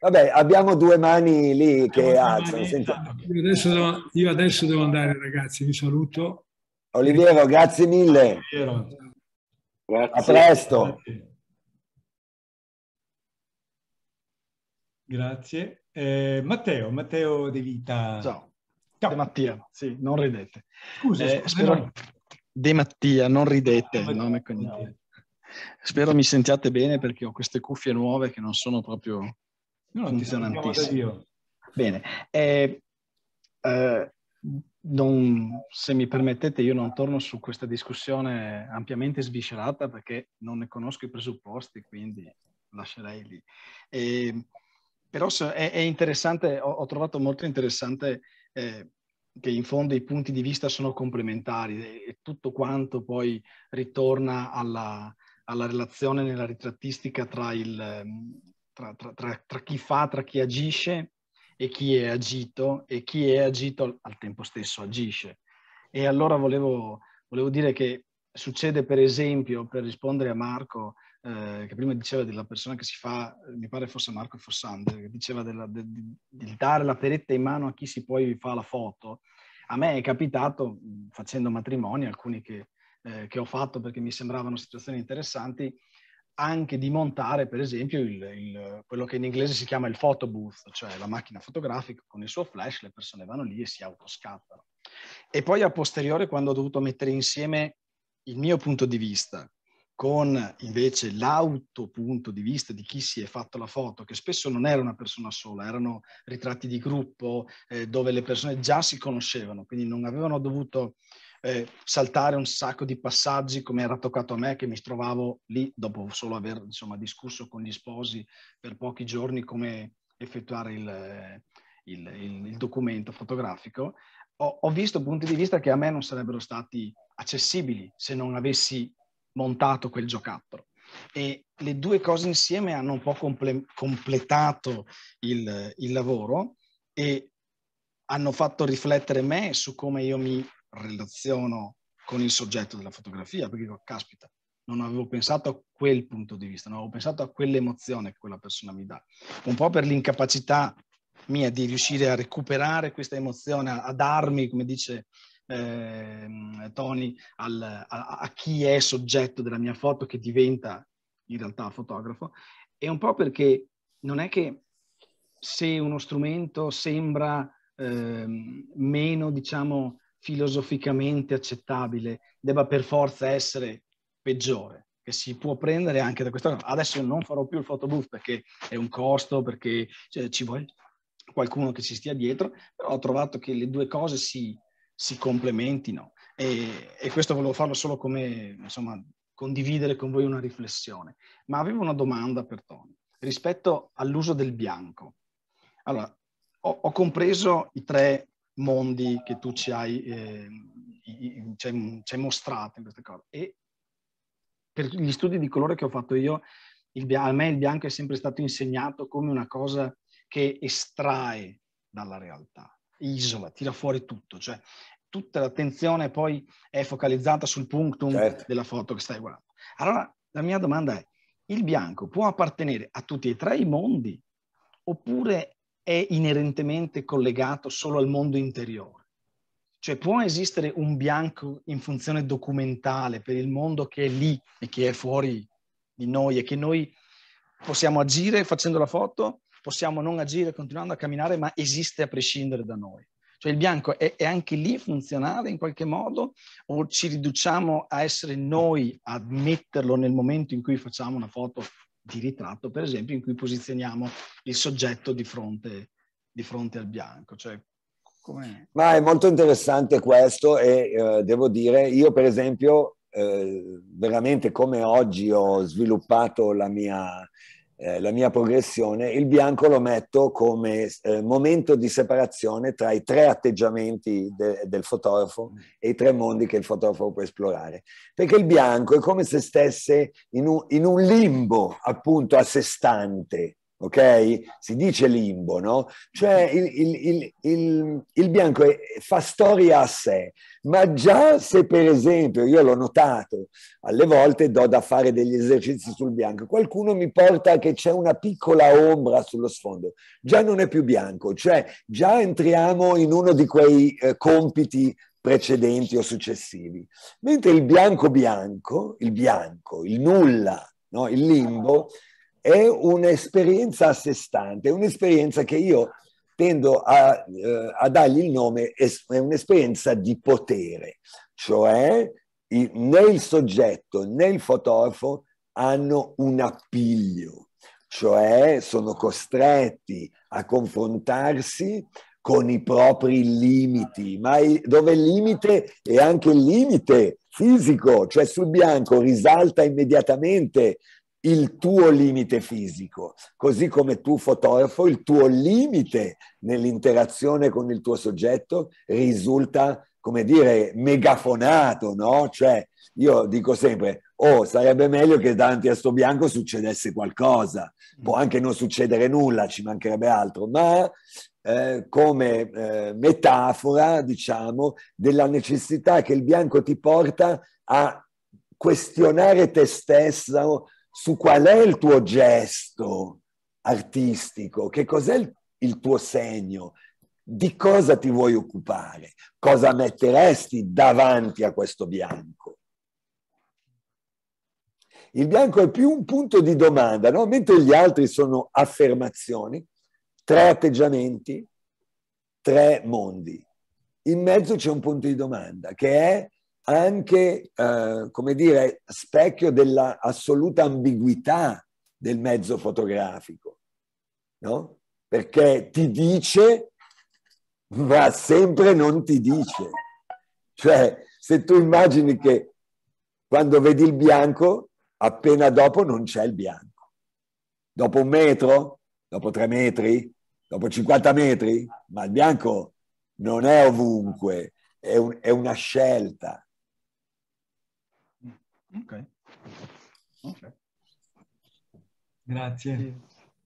Vabbè, abbiamo due mani lì che alzano. Io adesso, devo, io adesso devo andare ragazzi, vi saluto. Oliviero, grazie mille. Grazie. A presto. Grazie. Eh, Matteo, Matteo De Vita. Ciao. Ciao. Mattia, sì, non ridete. Scusa, eh, spero... No. De Mattia, non ridete, no, ah, non no. Spero mi sentiate bene perché ho queste cuffie nuove che non sono proprio no, funzionantissime. Bene, eh, eh, non, se mi permettete io non torno su questa discussione ampiamente sviscerata perché non ne conosco i presupposti, quindi lascerei lì. Eh, però è, è interessante, ho, ho, trovato molto interessante eh, che in fondo i punti di vista sono complementari e tutto quanto poi ritorna alla, alla relazione nella ritrattistica tra, il, ehm, tra, tra, tra, chi fa, tra chi agisce e chi è agito e chi è agito al tempo stesso agisce. E allora volevo, volevo dire che succede per esempio, per rispondere a Marco, eh, che prima diceva della persona che si fa, eh, mi pare fosse Marco Fossande, che diceva della, de, de, di dare la peretta in mano a chi si poi fa la foto. A me è capitato, facendo matrimoni, alcuni che, eh, che ho fatto perché mi sembravano situazioni interessanti, anche di montare, per esempio, il, il, quello che in inglese si chiama il photo booth, cioè la macchina fotografica con il suo flash, le persone vanno lì e si autoscattano. E poi a posteriore, quando ho dovuto mettere insieme il mio punto di vista con invece l'autopunto di vista di chi si è fatto la foto, che spesso non era una persona sola, erano ritratti di gruppo eh, dove le persone già si conoscevano, quindi non avevano dovuto eh, saltare un sacco di passaggi come era toccato a me che mi trovavo lì dopo solo aver insomma, discusso con gli sposi per pochi giorni come effettuare il, il, il, il documento fotografico. ho visto punti di vista che a me non sarebbero stati accessibili se non avessi montato quel giocattolo. E le due cose insieme hanno un po' comple- completato il, il lavoro e hanno fatto riflettere me su come io mi relaziono con il soggetto della fotografia, perché dico, caspita, non avevo pensato a quel punto di vista, non avevo pensato a quell'emozione che quella persona mi dà. Un po' per l'incapacità mia di riuscire a recuperare questa emozione, a, a darmi, come dice eh, Tony, al, a, a chi è soggetto della mia foto che diventa in realtà fotografo, è un po' perché non è che se uno strumento sembra eh, meno, diciamo, filosoficamente accettabile, debba per forza essere peggiore, che si può prendere anche da questo. cosa. Adesso non farò più il photobooth perché è un costo, perché cioè, ci vuole qualcuno che ci stia dietro, però ho trovato che le due cose si si complementino e, e questo volevo farlo solo come, insomma, condividere con voi una riflessione. Ma avevo una domanda per Tony rispetto all'uso del bianco. Allora, ho, ho compreso i tre mondi che tu ci hai, eh, ci hai, ci hai mostrato in queste cose e per gli studi di colore che ho fatto io, il, a me il bianco è sempre stato insegnato come una cosa che estrae dalla realtà, isola, tira fuori tutto, cioè tutta l'attenzione poi è focalizzata sul punctum certo. della foto che stai guardando. Allora la mia domanda è, il bianco può appartenere a tutti e tre i mondi oppure è inerentemente collegato solo al mondo interiore? Cioè può esistere un bianco in funzione documentale per il mondo che è lì e che è fuori di noi e che noi possiamo agire facendo la foto, possiamo non agire continuando a camminare, ma esiste a prescindere da noi. Cioè il bianco è, è anche lì funzionale in qualche modo o ci riduciamo a essere noi a metterlo nel momento in cui facciamo una foto di ritratto, per esempio, in cui posizioniamo il soggetto di fronte, di fronte al bianco? Cioè, com'è? Ma è molto interessante questo e eh, devo dire, io per esempio, eh, veramente come oggi ho sviluppato la mia eh, la mia progressione, il bianco lo metto come eh, momento di separazione tra i tre atteggiamenti de- del fotografo e i tre mondi che il fotografo può esplorare. Perché il bianco è come se stesse in un, in un limbo appunto a sé stante, ok? Si dice limbo, no? Cioè il, il, il, il bianco è, fa storia a sé, ma già se per esempio, io l'ho notato, alle volte do da fare degli esercizi sul bianco, qualcuno mi porta che c'è una piccola ombra sullo sfondo, già non è più bianco, cioè già entriamo in uno di quei eh, compiti precedenti o successivi. Mentre il bianco bianco, il bianco, il nulla, no? il limbo, è un'esperienza a sé stante, un'esperienza che io tendo a, eh, a dargli il nome, è un'esperienza di potere, cioè il, né il soggetto né il fotografo hanno un appiglio, cioè sono costretti a confrontarsi con i propri limiti, ma dove il limite è anche il limite fisico, cioè sul bianco risalta immediatamente il tuo limite fisico, così come tu fotografo, il tuo limite nell'interazione con il tuo soggetto risulta, come dire, megafonato, no? Cioè, io dico sempre, oh, sarebbe meglio che davanti a sto bianco succedesse qualcosa, mm. può anche non succedere nulla, ci mancherebbe altro, ma eh, come eh, metafora, diciamo, della necessità che il bianco ti porta a questionare te stesso su qual è il tuo gesto artistico, che cos'è il, il tuo segno, di cosa ti vuoi occupare, cosa metteresti davanti a questo bianco. Il bianco è più un punto di domanda, no? mentre gli altri sono affermazioni, tre atteggiamenti, tre mondi. In mezzo c'è un punto di domanda che è anche, eh, come dire, specchio dell'assoluta ambiguità del mezzo fotografico, no? Perché ti dice, ma sempre non ti dice. Cioè, se tu immagini che quando vedi il bianco, appena dopo non c'è il bianco. Dopo un metro, dopo tre metri, dopo 50 metri, ma il bianco non è ovunque, è, un, è una scelta. Ok. okay. Grazie. Sì.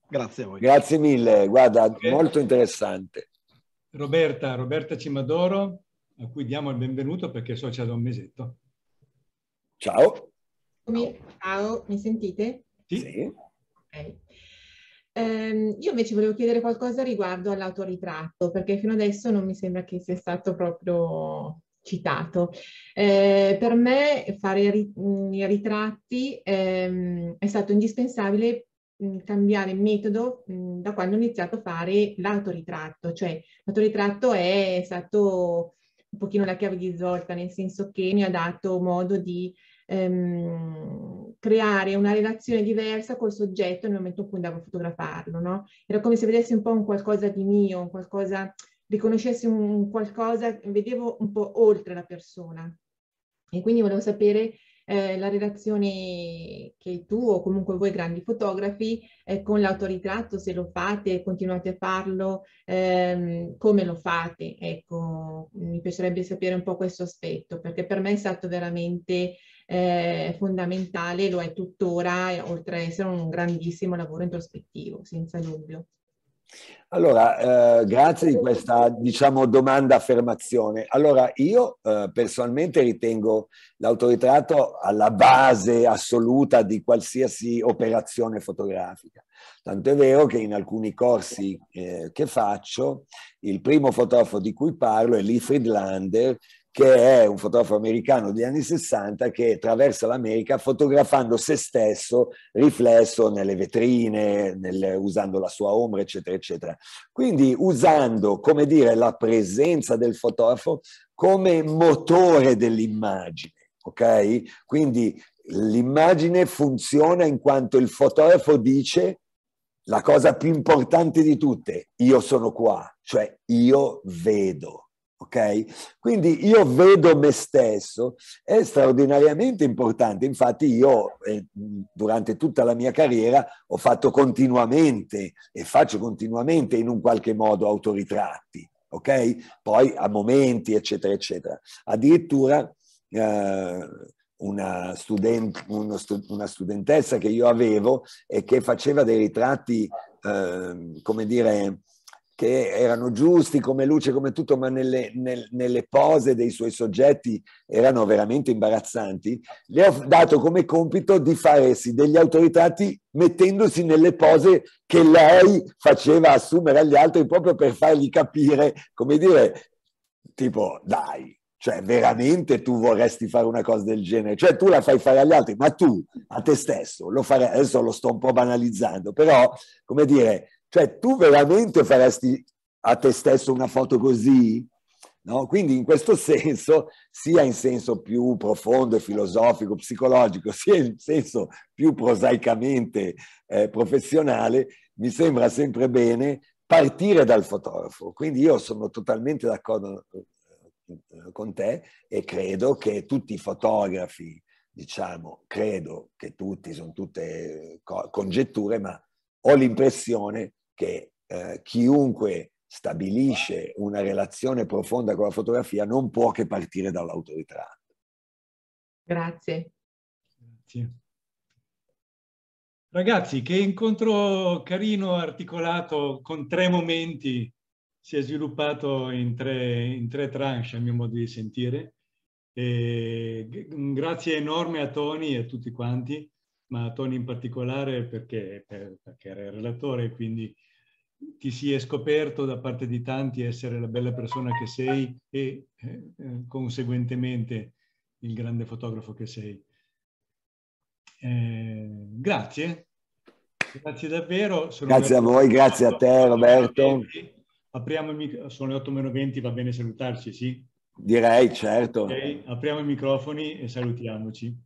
Grazie a voi. Grazie mille, guarda, okay. molto interessante. Roberta, Roberta Cimadoro, a cui diamo il benvenuto perché so socia da un mesetto. Ciao. Ciao, mi sentite? Sì. sì. Okay. Um, io invece volevo chiedere qualcosa riguardo all'autoritratto, perché fino adesso non mi sembra che sia stato proprio citato. Eh, per me fare mm, i ritratti ehm, è stato indispensabile mm, cambiare metodo mm, da quando ho iniziato a fare l'autoritratto, cioè l'autoritratto è stato un pochino la chiave di svolta, nel senso che mi ha dato modo di ehm, creare una relazione diversa col soggetto nel momento in cui andavo a fotografarlo, no? Era come se vedessi un po' un qualcosa di mio, un qualcosa riconoscessi un qualcosa, vedevo un po' oltre la persona. E quindi volevo sapere eh, la relazione che tu o comunque voi grandi fotografi eh, con l'autoritratto, se lo fate, continuate a farlo, ehm, come lo fate. Ecco, mi piacerebbe sapere un po' questo aspetto, perché per me è stato veramente eh, fondamentale, lo è tuttora, oltre a essere un grandissimo lavoro introspettivo, senza dubbio. Allora, eh, grazie di questa diciamo, domanda-affermazione. Allora, io eh, personalmente ritengo l'autoritratto alla base assoluta di qualsiasi operazione fotografica. Tanto è vero che in alcuni corsi eh, che faccio, il primo fotografo di cui parlo è Lee Friedlander, che è un fotografo americano degli anni 60 che attraversa l'America fotografando se stesso riflesso nelle vetrine, nel, usando la sua ombra, eccetera, eccetera. Quindi usando, come dire, la presenza del fotografo come motore dell'immagine, ok? Quindi l'immagine funziona in quanto il fotografo dice la cosa più importante di tutte, io sono qua, cioè io vedo ok? Quindi io vedo me stesso, è straordinariamente importante, infatti io eh, durante tutta la mia carriera ho fatto continuamente e faccio continuamente in un qualche modo autoritratti, ok? Poi a momenti, eccetera, eccetera. Addirittura eh, una, student, stu, una, studentessa che io avevo e che faceva dei ritratti, eh, come dire, che erano giusti come luce, come tutto, ma nelle, nel, nelle pose dei suoi soggetti erano veramente imbarazzanti, le ho dato come compito di farsi degli autoritratti mettendosi nelle pose che lei faceva assumere agli altri proprio per fargli capire, come dire, tipo dai, cioè veramente tu vorresti fare una cosa del genere, cioè tu la fai fare agli altri, ma tu a te stesso lo farei, adesso lo sto un po' banalizzando, però come dire, cioè, tu veramente faresti a te stesso una foto così? No? Quindi in questo senso, sia in senso più profondo filosofico, psicologico, sia in senso più prosaicamente eh, professionale, mi sembra sempre bene partire dal fotografo. Quindi io sono totalmente d'accordo eh, con te e credo che tutti i fotografi, diciamo, credo che tutti, sono tutte eh, congetture, ma ho l'impressione che eh, chiunque stabilisce una relazione profonda con la fotografia non può che partire dall'autoritratto. Grazie. Grazie. Ragazzi, che incontro carino, articolato, con tre momenti, si è sviluppato in tre, in tre tranche, a mio modo di sentire. E grazie enorme a Tony e a tutti quanti, ma a Tony in particolare perché, perché era il relatore, quindi ti si è scoperto da parte di tanti essere la bella persona che sei e eh, eh conseguentemente il grande fotografo che sei. Eh, grazie, grazie davvero. Sono grazie a voi, grazie a te Roberto. Apriamo il microfono, sono le 8 meno 20, va bene salutarci, sì? Direi, certo. Okay. Apriamo i microfoni e salutiamoci.